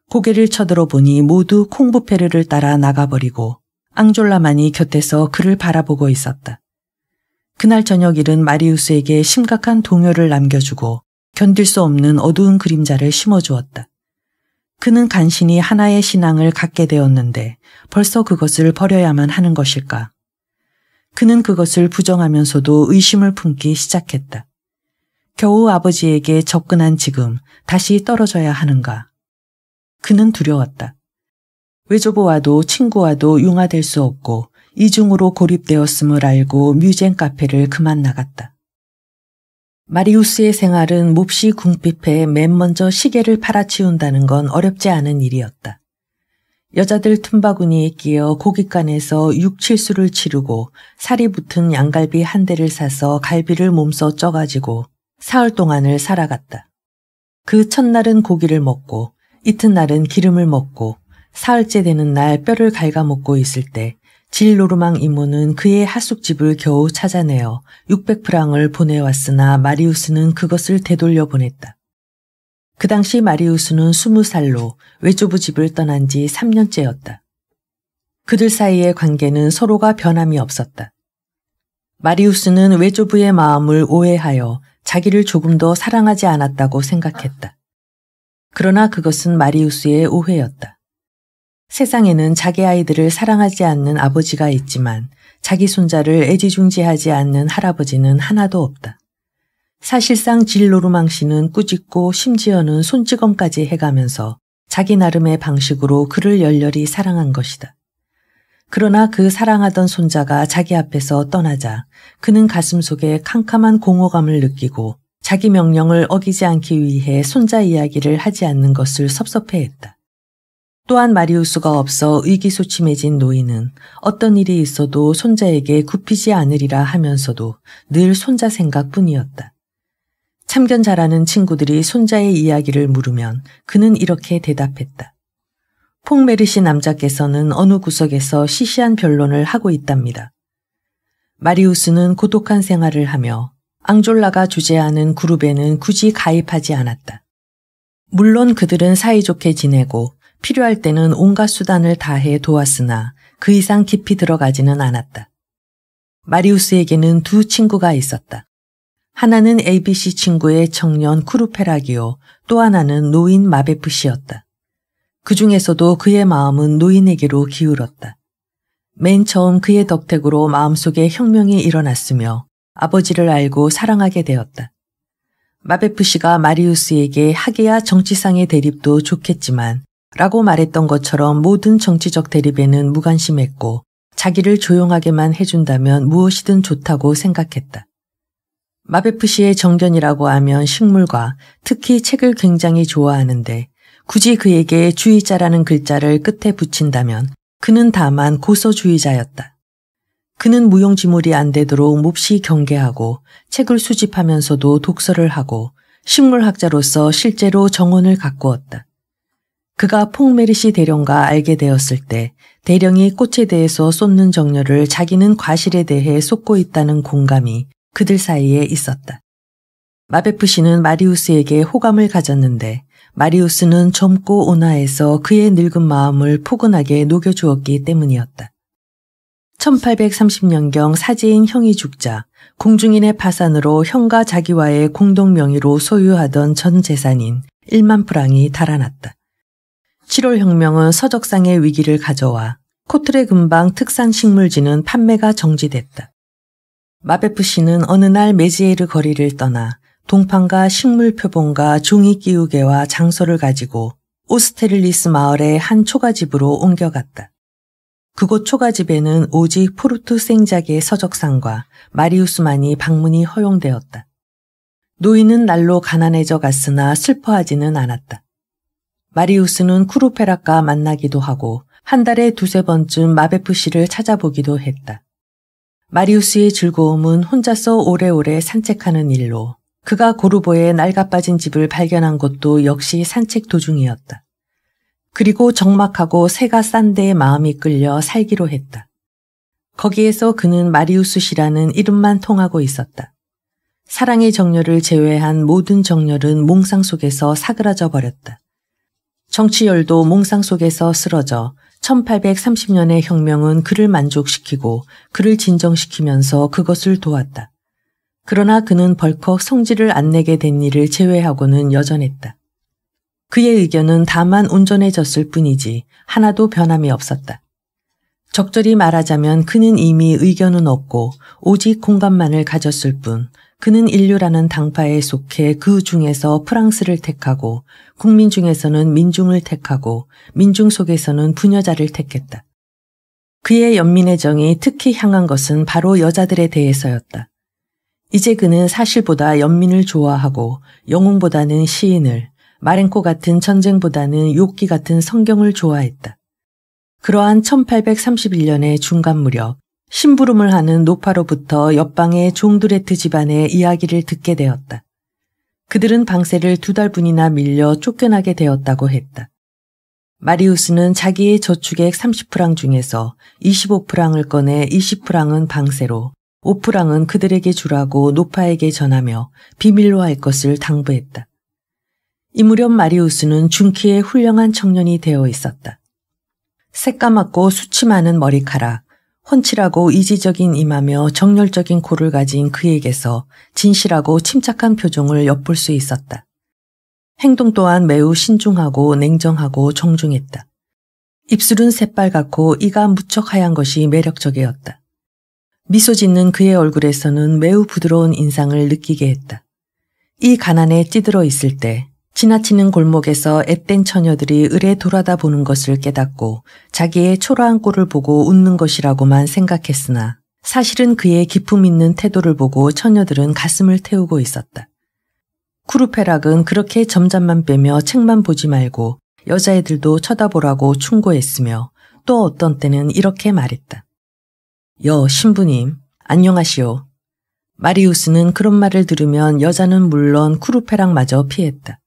고개를 쳐들어 보니 모두 콩부페르를 따라 나가버리고 앙졸라만이 곁에서 그를 바라보고 있었다. 그날 저녁 일은 마리우스에게 심각한 동요를 남겨주고 견딜 수 없는 어두운 그림자를 심어주었다. 그는 간신히 하나의 신앙을 갖게 되었는데 벌써 그것을 버려야만 하는 것일까? 그는 그것을 부정하면서도 의심을 품기 시작했다. 겨우 아버지에게 접근한 지금 다시 떨어져야 하는가? 그는 두려웠다. 외조부와도 친구와도 융화될 수 없고 이중으로 고립되었음을 알고 뮤젠 카페를 그만 나갔다. 마리우스의 생활은 몹시 궁핍해 맨 먼저 시계를 팔아치운다는 건 어렵지 않은 일이었다. 여자들 틈바구니에 끼어 고깃간에서 육칠수를 치르고 살이 붙은 양갈비 한 대를 사서 갈비를 몸써 쪄가지고 사흘 동안을 살아갔다. 그 첫날은 고기를 먹고 이튿날은 기름을 먹고 사흘째 되는 날 뼈를 갉아먹고 있을 때 진로르망 이모는 그의 하숙집을 겨우 찾아내어 600프랑을 보내왔으나 마리우스는 그것을 되돌려 보냈다. 그 당시 마리우스는 20살로 외조부 집을 떠난 지 3년째였다. 그들 사이의 관계는 서로가 변함이 없었다. 마리우스는 외조부의 마음을 오해하여 자기를 조금 더 사랑하지 않았다고 생각했다. 그러나 그것은 마리우스의 오해였다. 세상에는 자기 아이들을 사랑하지 않는 아버지가 있지만 자기 손자를 애지중지하지 않는 할아버지는 하나도 없다. 사실상 진로루망 씨는 꾸짖고 심지어는 손찌검까지 해가면서 자기 나름의 방식으로 그를 열렬히 사랑한 것이다. 그러나 그 사랑하던 손자가 자기 앞에서 떠나자 그는 가슴 속에 캄캄한 공허감을 느끼고 자기 명령을 어기지 않기 위해 손자 이야기를 하지 않는 것을 섭섭해했다. 또한 마리우스가 없어 의기소침해진 노인은 어떤 일이 있어도 손자에게 굽히지 않으리라 하면서도 늘 손자 생각뿐이었다. 참견 잘하는 친구들이 손자의 이야기를 물으면 그는 이렇게 대답했다. 폭메르시 남자께서는 어느 구석에서 시시한 변론을 하고 있답니다. 마리우스는 고독한 생활을 하며 앙졸라가 주재하는 그룹에는 굳이 가입하지 않았다. 물론 그들은 사이좋게 지내고 필요할 때는 온갖 수단을 다해 도왔으나 그 이상 깊이 들어가지는 않았다. 마리우스에게는 두 친구가 있었다. 하나는 ABC 친구의 청년 쿠루페라기오, 또 하나는 노인 마베프 씨였다. 그 중에서도 그의 마음은 노인에게로 기울었다. 맨 처음 그의 덕택으로 마음속에 혁명이 일어났으며 아버지를 알고 사랑하게 되었다. 마베프 씨가 마리우스에게 하예야 정치상의 대립도 좋겠지만 라고 말했던 것처럼 모든 정치적 대립에는 무관심했고 자기를 조용하게만 해준다면 무엇이든 좋다고 생각했다. 마베프 씨의 정견이라고 하면 식물과 특히 책을 굉장히 좋아하는데 굳이 그에게 주의자라는 글자를 끝에 붙인다면 그는 다만 고서주의자였다. 그는 무용지물이 안 되도록 몹시 경계하고 책을 수집하면서도 독서를 하고 식물학자로서 실제로 정원을 가꾸었다. 그가 폭메리시 대령과 알게 되었을 때 대령이 꽃에 대해서 쏟는 정열을 자기는 과실에 대해 쏟고 있다는 공감이 그들 사이에 있었다. 마베프 씨는 마리우스에게 호감을 가졌는데 마리우스는 젊고 온화해서 그의 늙은 마음을 포근하게 녹여주었기 때문이었다. 1830년경 사제인 형이 죽자 공중인의 파산으로 형과 자기와의 공동 명의로 소유하던 전 재산인 1만 프랑이 달아났다. 7월 혁명은 서적상의 위기를 가져와 코트레 근방 특산 식물지는 판매가 정지됐다. 마베프 씨는 어느 날 메지에르 거리를 떠나 동판과 식물 표본과 종이 끼우개와 장소를 가지고 오스테릴리스 마을의 한 초가집으로 옮겨갔다. 그곳 초가집에는 오직 포르투 생작의 서적상과 마리우스만이 방문이 허용되었다. 노인은 날로 가난해져 갔으나 슬퍼하지는 않았다. 마리우스는 쿠루페라과 만나기도 하고 한 달에 두세 번쯤 마베프 씨를 찾아보기도 했다. 마리우스의 즐거움은 혼자서 오래오래 산책하는 일로 그가 고르보의 날아빠진 집을 발견한 것도 역시 산책 도중이었다. 그리고 적막하고 새가 싼 데에 마음이 끌려 살기로 했다. 거기에서 그는 마리우스 씨라는 이름만 통하고 있었다. 사랑의 정열을 제외한 모든 정열은 몽상 속에서 사그라져 버렸다. 정치열도 몽상 속에서 쓰러져 1830년의 혁명은 그를 만족시키고 그를 진정시키면서 그것을 도왔다. 그러나 그는 벌컥 성질을 안 내게 된 일을 제외하고는 여전했다. 그의 의견은 다만 온전해졌을 뿐이지 하나도 변함이 없었다. 적절히 말하자면 그는 이미 의견은 없고 오직 공감만을 가졌을 뿐 그는 인류라는 당파에 속해 그 중에서 프랑스를 택하고 국민 중에서는 민중을 택하고 민중 속에서는 부녀자를 택했다. 그의 연민의 정이 특히 향한 것은 바로 여자들에 대해서였다. 이제 그는 사실보다 연민을 좋아하고 영웅보다는 시인을, 마렌코 같은 전쟁보다는 욕기 같은 성경을 좋아했다. 그러한 1831년의 중간 무렵 심부름을 하는 노파로부터 옆방의 종두레트 집안의 이야기를 듣게 되었다. 그들은 방세를 두 달분이나 밀려 쫓겨나게 되었다고 했다. 마리우스는 자기의 저축액 30프랑 중에서 25프랑을 꺼내 20프랑은 방세로, 5프랑은 그들에게 주라고 노파에게 전하며 비밀로 할 것을 당부했다. 이 무렵 마리우스는 중키의 훌륭한 청년이 되어 있었다. 새까맣고 수치 많은 머리카락, 헌칠하고 이지적인 임하며 정열적인 코를 가진 그에게서 진실하고 침착한 표정을 엿볼 수 있었다. 행동 또한 매우 신중하고 냉정하고 정중했다. 입술은 새빨갛고 이가 무척 하얀 것이 매력적이었다. 미소 짓는 그의 얼굴에서는 매우 부드러운 인상을 느끼게 했다. 이 가난에 찌들어 있을 때 지나치는 골목에서 앳된 처녀들이 을에 돌아다 보는 것을 깨닫고 자기의 초라한 꼴을 보고 웃는 것이라고만 생각했으나 사실은 그의 기품 있는 태도를 보고 처녀들은 가슴을 태우고 있었다. 쿠르페락은 그렇게 점잔만 빼며 책만 보지 말고 여자애들도 쳐다보라고 충고했으며 또 어떤 때는 이렇게 말했다. 여 신부님, 안녕하시오. 마리우스는 그런 말을 들으면 여자는 물론 쿠르페락마저 피했다.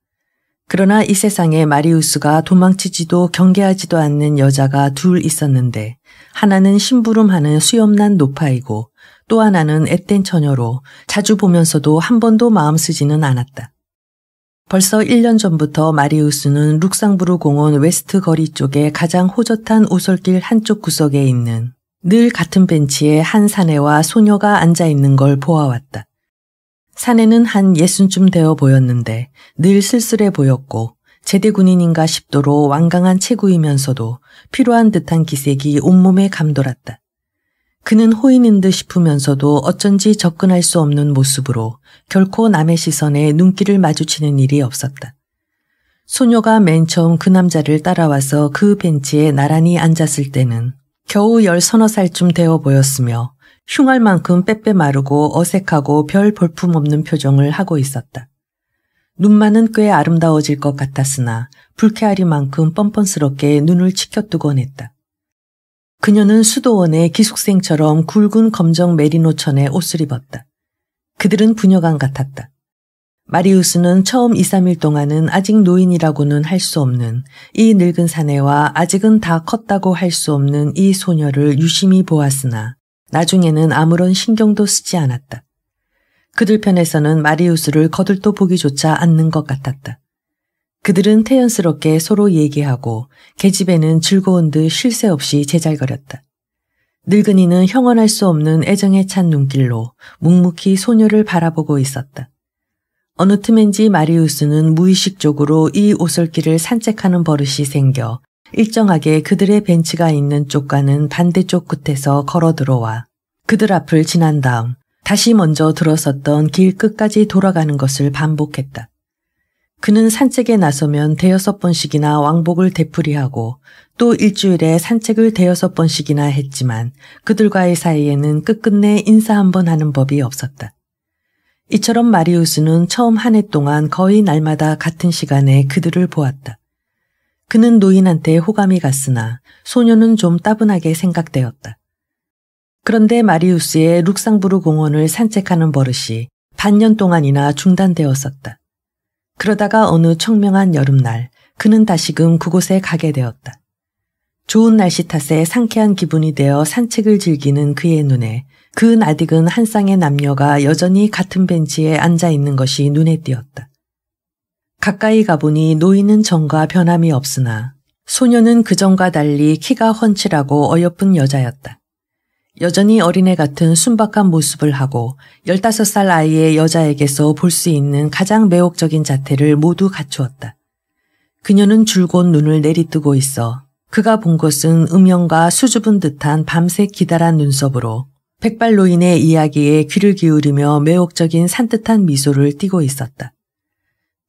그러나 이 세상에 마리우스가 도망치지도 경계하지도 않는 여자가 둘 있었는데 하나는 심부름하는 수염난 노파이고 또 하나는 앳된 처녀로 자주 보면서도 한 번도 마음 쓰지는 않았다. 벌써 1년 전부터 마리우스는 룩상부르 공원 웨스트 거리 쪽에 가장 호젓한 오솔길 한쪽 구석에 있는 늘 같은 벤치에 한 사내와 소녀가 앉아 있는 걸 보아왔다. 사내는 한 예순쯤 되어 보였는데 늘 쓸쓸해 보였고 제대 군인인가 싶도록 완강한 체구이면서도 필요한 듯한 기색이 온몸에 감돌았다. 그는 호인인 듯 싶으면서도 어쩐지 접근할 수 없는 모습으로 결코 남의 시선에 눈길을 마주치는 일이 없었다. 소녀가 맨 처음 그 남자를 따라와서 그 벤치에 나란히 앉았을 때는 겨우 열 서너 살쯤 되어 보였으며 흉할 만큼 빼빼 마르고 어색하고 별 볼품 없는 표정을 하고 있었다. 눈만은 꽤 아름다워질 것 같았으나 불쾌하리만큼 뻔뻔스럽게 눈을 치켜뜨곤 했다. 그녀는 수도원의 기숙생처럼 굵은 검정 메리노천에 옷을 입었다. 그들은 부녀간 같았다. 마리우스는 처음 2, 3일 동안은 아직 노인이라고는 할 수 없는 이 늙은 사내와 아직은 다 컸다고 할 수 없는 이 소녀를 유심히 보았으나 나중에는 아무런 신경도 쓰지 않았다. 그들 편에서는 마리우스를 거들떠 보기조차 않는 것 같았다. 그들은 태연스럽게 서로 얘기하고 계집애는 즐거운 듯 쉴 새 없이 제잘거렸다. 늙은이는 형언할 수 없는 애정에 찬 눈길로 묵묵히 소녀를 바라보고 있었다. 어느 틈엔지 마리우스는 무의식적으로 이 오솔길을 산책하는 버릇이 생겨 일정하게 그들의 벤치가 있는 쪽과는 반대쪽 끝에서 걸어 들어와 그들 앞을 지난 다음 다시 먼저 들어섰던 길 끝까지 돌아가는 것을 반복했다. 그는 산책에 나서면 대여섯 번씩이나 왕복을 되풀이하고 또 일주일에 산책을 대여섯 번씩이나 했지만 그들과의 사이에는 끝끝내 인사 한번 하는 법이 없었다. 이처럼 마리우스는 처음 한 해 동안 거의 날마다 같은 시간에 그들을 보았다. 그는 노인한테 호감이 갔으나 소녀는 좀 따분하게 생각되었다. 그런데 마리우스의 룩상부르 공원을 산책하는 버릇이 반년 동안이나 중단되었었다. 그러다가 어느 청명한 여름날 그는 다시금 그곳에 가게 되었다. 좋은 날씨 탓에 상쾌한 기분이 되어 산책을 즐기는 그의 눈에 그 나딕은 한 쌍의 남녀가 여전히 같은 벤치에 앉아 있는 것이 눈에 띄었다. 가까이 가보니 노인은 전과 변함이 없으나 소녀는 그전과 달리 키가 헌칠하고 어여쁜 여자였다. 여전히 어린애 같은 순박한 모습을 하고 15살 아이의 여자에게서 볼 수 있는 가장 매혹적인 자태를 모두 갖추었다. 그녀는 줄곧 눈을 내리뜨고 있어 그가 본 것은 음영과 수줍은 듯한 밤새 기다란 눈썹으로 백발노인의 이야기에 귀를 기울이며 매혹적인 산뜻한 미소를 띠고 있었다.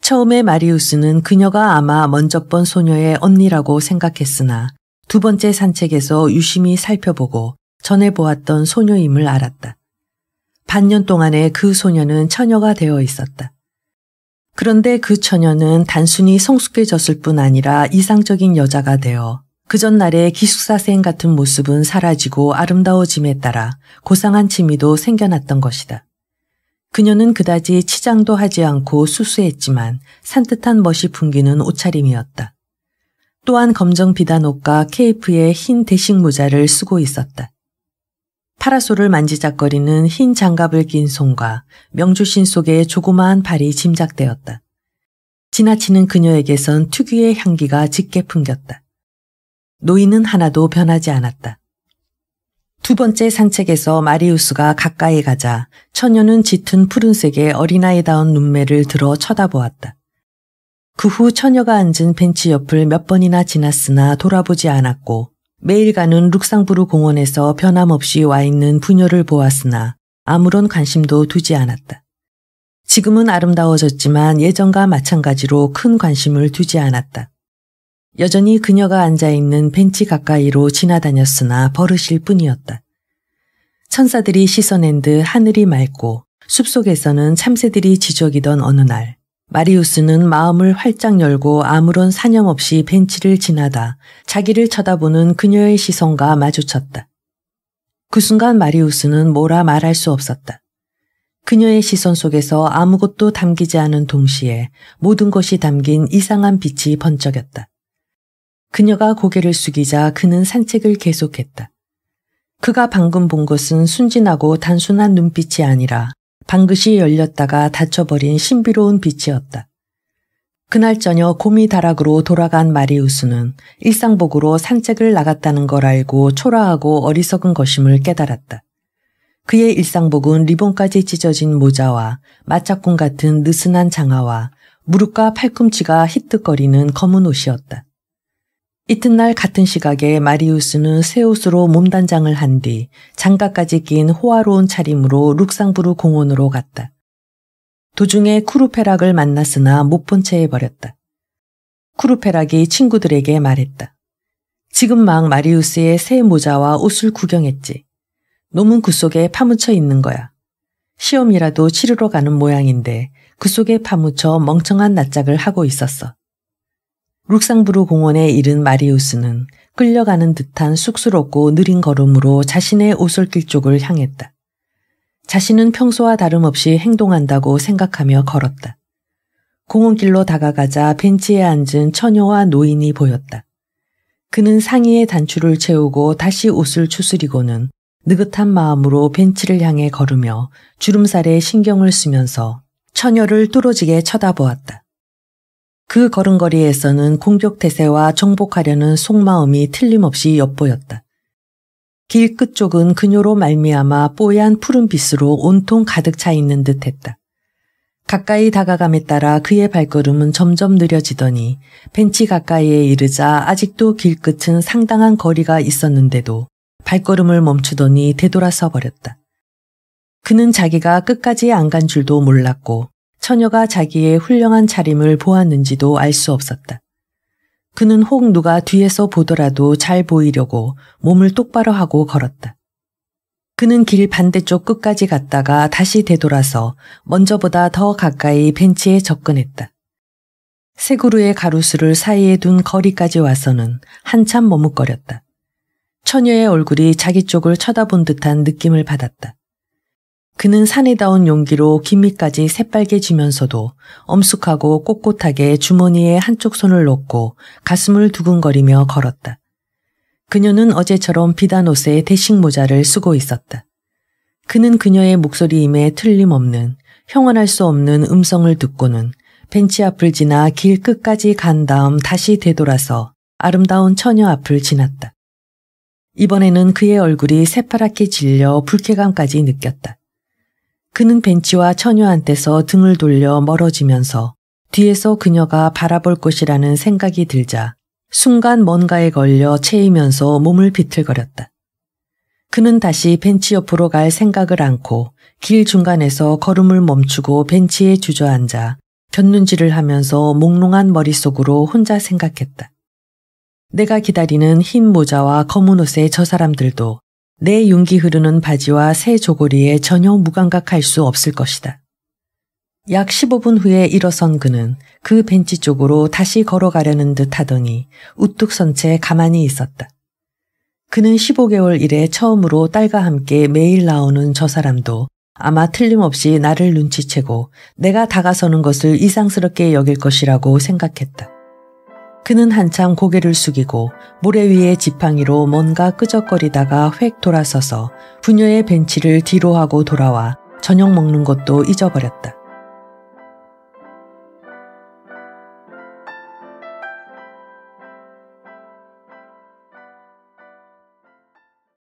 처음에 마리우스는 그녀가 아마 먼저 본 소녀의 언니라고 생각했으나 두 번째 산책에서 유심히 살펴보고 전에 보았던 소녀임을 알았다. 반년 동안에 그 소녀는 처녀가 되어 있었다. 그런데 그 처녀는 단순히 성숙해졌을 뿐 아니라 이상적인 여자가 되어 그전 날의 기숙사생 같은 모습은 사라지고 아름다워짐에 따라 고상한 취미도 생겨났던 것이다. 그녀는 그다지 치장도 하지 않고 수수했지만 산뜻한 멋이 풍기는 옷차림이었다. 또한 검정 비단 옷과 케이프에 흰 대식 모자를 쓰고 있었다. 파라솔을 만지작거리는 흰 장갑을 낀 손과 명주신 속에 조그마한 발이 짐작되었다. 지나치는 그녀에게선 특유의 향기가 짙게 풍겼다. 노인은 하나도 변하지 않았다. 두 번째 산책에서 마리우스가 가까이 가자 처녀는 짙은 푸른색의 어린아이다운 눈매를 들어 쳐다보았다. 그 후 처녀가 앉은 벤치 옆을 몇 번이나 지났으나 돌아보지 않았고 매일 가는 룩상부르 공원에서 변함없이 와 있는 부녀를 보았으나 아무런 관심도 두지 않았다. 지금은 아름다워졌지만 예전과 마찬가지로 큰 관심을 두지 않았다. 여전히 그녀가 앉아있는 벤치 가까이로 지나다녔으나 버릇일 뿐이었다. 천사들이 씻어낸 듯 하늘이 맑고 숲속에서는 참새들이 지적이던 어느 날 마리우스는 마음을 활짝 열고 아무런 사념 없이 벤치를 지나다 자기를 쳐다보는 그녀의 시선과 마주쳤다. 그 순간 마리우스는 뭐라 말할 수 없었다. 그녀의 시선 속에서 아무것도 담기지 않은 동시에 모든 것이 담긴 이상한 빛이 번쩍였다. 그녀가 고개를 숙이자 그는 산책을 계속했다. 그가 방금 본 것은 순진하고 단순한 눈빛이 아니라 방긋이 열렸다가 닫혀버린 신비로운 빛이었다. 그날 저녁 곰이 다락으로 돌아간 마리우스는 일상복으로 산책을 나갔다는 걸 알고 초라하고 어리석은 것임을 깨달았다. 그의 일상복은 리본까지 찢어진 모자와 마차꾼 같은 느슨한 장화와 무릎과 팔꿈치가 히뜩거리는 검은 옷이었다. 이튿날 같은 시각에 마리우스는 새 옷으로 몸단장을 한 뒤 장갑까지 낀 호화로운 차림으로 룩상부르 공원으로 갔다. 도중에 쿠루페락을 만났으나 못 본채 해버렸다. 쿠루페락이 친구들에게 말했다. 지금 막 마리우스의 새 모자와 옷을 구경했지. 놈은 그 속에 파묻혀 있는 거야. 시험이라도 치르러 가는 모양인데 그 속에 파묻혀 멍청한 낯짝을 하고 있었어. 룩상부르 공원에 이른 마리우스는 끌려가는 듯한 쑥스럽고 느린 걸음으로 자신의 오솔길 쪽을 향했다. 자신은 평소와 다름없이 행동한다고 생각하며 걸었다. 공원길로 다가가자 벤치에 앉은 처녀와 노인이 보였다. 그는 상의의 단추를 채우고 다시 옷을 추스리고는 느긋한 마음으로 벤치를 향해 걸으며 주름살에 신경을 쓰면서 처녀를 뚫어지게 쳐다보았다. 그 걸음걸이에서는 공격태세와 정복하려는 속마음이 틀림없이 엿보였다. 길 끝쪽은 그녀로 말미암아 뽀얀 푸른빛으로 온통 가득 차 있는 듯했다. 가까이 다가감에 따라 그의 발걸음은 점점 느려지더니 벤치 가까이에 이르자 아직도 길 끝은 상당한 거리가 있었는데도 발걸음을 멈추더니 되돌아서 버렸다. 그는 자기가 끝까지 안 간 줄도 몰랐고 처녀가 자기의 훌륭한 차림을 보았는지도 알 수 없었다. 그는 혹 누가 뒤에서 보더라도 잘 보이려고 몸을 똑바로 하고 걸었다. 그는 길 반대쪽 끝까지 갔다가 다시 되돌아서 먼저보다 더 가까이 벤치에 접근했다. 세구루의 가루수를 사이에 둔 거리까지 와서는 한참 머뭇거렸다. 처녀의 얼굴이 자기 쪽을 쳐다본 듯한 느낌을 받았다. 그는 산에다운 용기로 김미까지 새빨개 지면서도 엄숙하고 꼿꼿하게 주머니에 한쪽 손을 넣고 가슴을 두근거리며 걸었다. 그녀는 어제처럼 비단 옷에 대식 모자를 쓰고 있었다. 그는 그녀의 목소리임에 틀림없는 형언할 수 없는 음성을 듣고는 벤치 앞을 지나 길 끝까지 간 다음 다시 되돌아서 아름다운 처녀 앞을 지났다. 이번에는 그의 얼굴이 새파랗게 질려 불쾌감까지 느꼈다. 그는 벤치와 처녀한테서 등을 돌려 멀어지면서 뒤에서 그녀가 바라볼 것이라는 생각이 들자 순간 뭔가에 걸려 채이면서 몸을 비틀거렸다. 그는 다시 벤치 옆으로 갈 생각을 않고길 중간에서 걸음을 멈추고 벤치에 주저앉아 곁눈질을 하면서 몽롱한 머릿속으로 혼자 생각했다. 내가 기다리는 흰 모자와 검은 옷의 저 사람들도 내 윤기 흐르는 바지와 새 조고리에 전혀 무감각할 수 없을 것이다. 약 15분 후에 일어선 그는 그 벤치 쪽으로 다시 걸어가려는 듯 하더니 우뚝 선 채 가만히 있었다. 그는 15개월 이래 처음으로 딸과 함께 매일 나오는 저 사람도 아마 틀림없이 나를 눈치채고 내가 다가서는 것을 이상스럽게 여길 것이라고 생각했다. 그는 한참 고개를 숙이고 모래 위에 지팡이로 뭔가 끄적거리다가 획 돌아서서 부녀의 벤치를 뒤로 하고 돌아와 저녁 먹는 것도 잊어버렸다.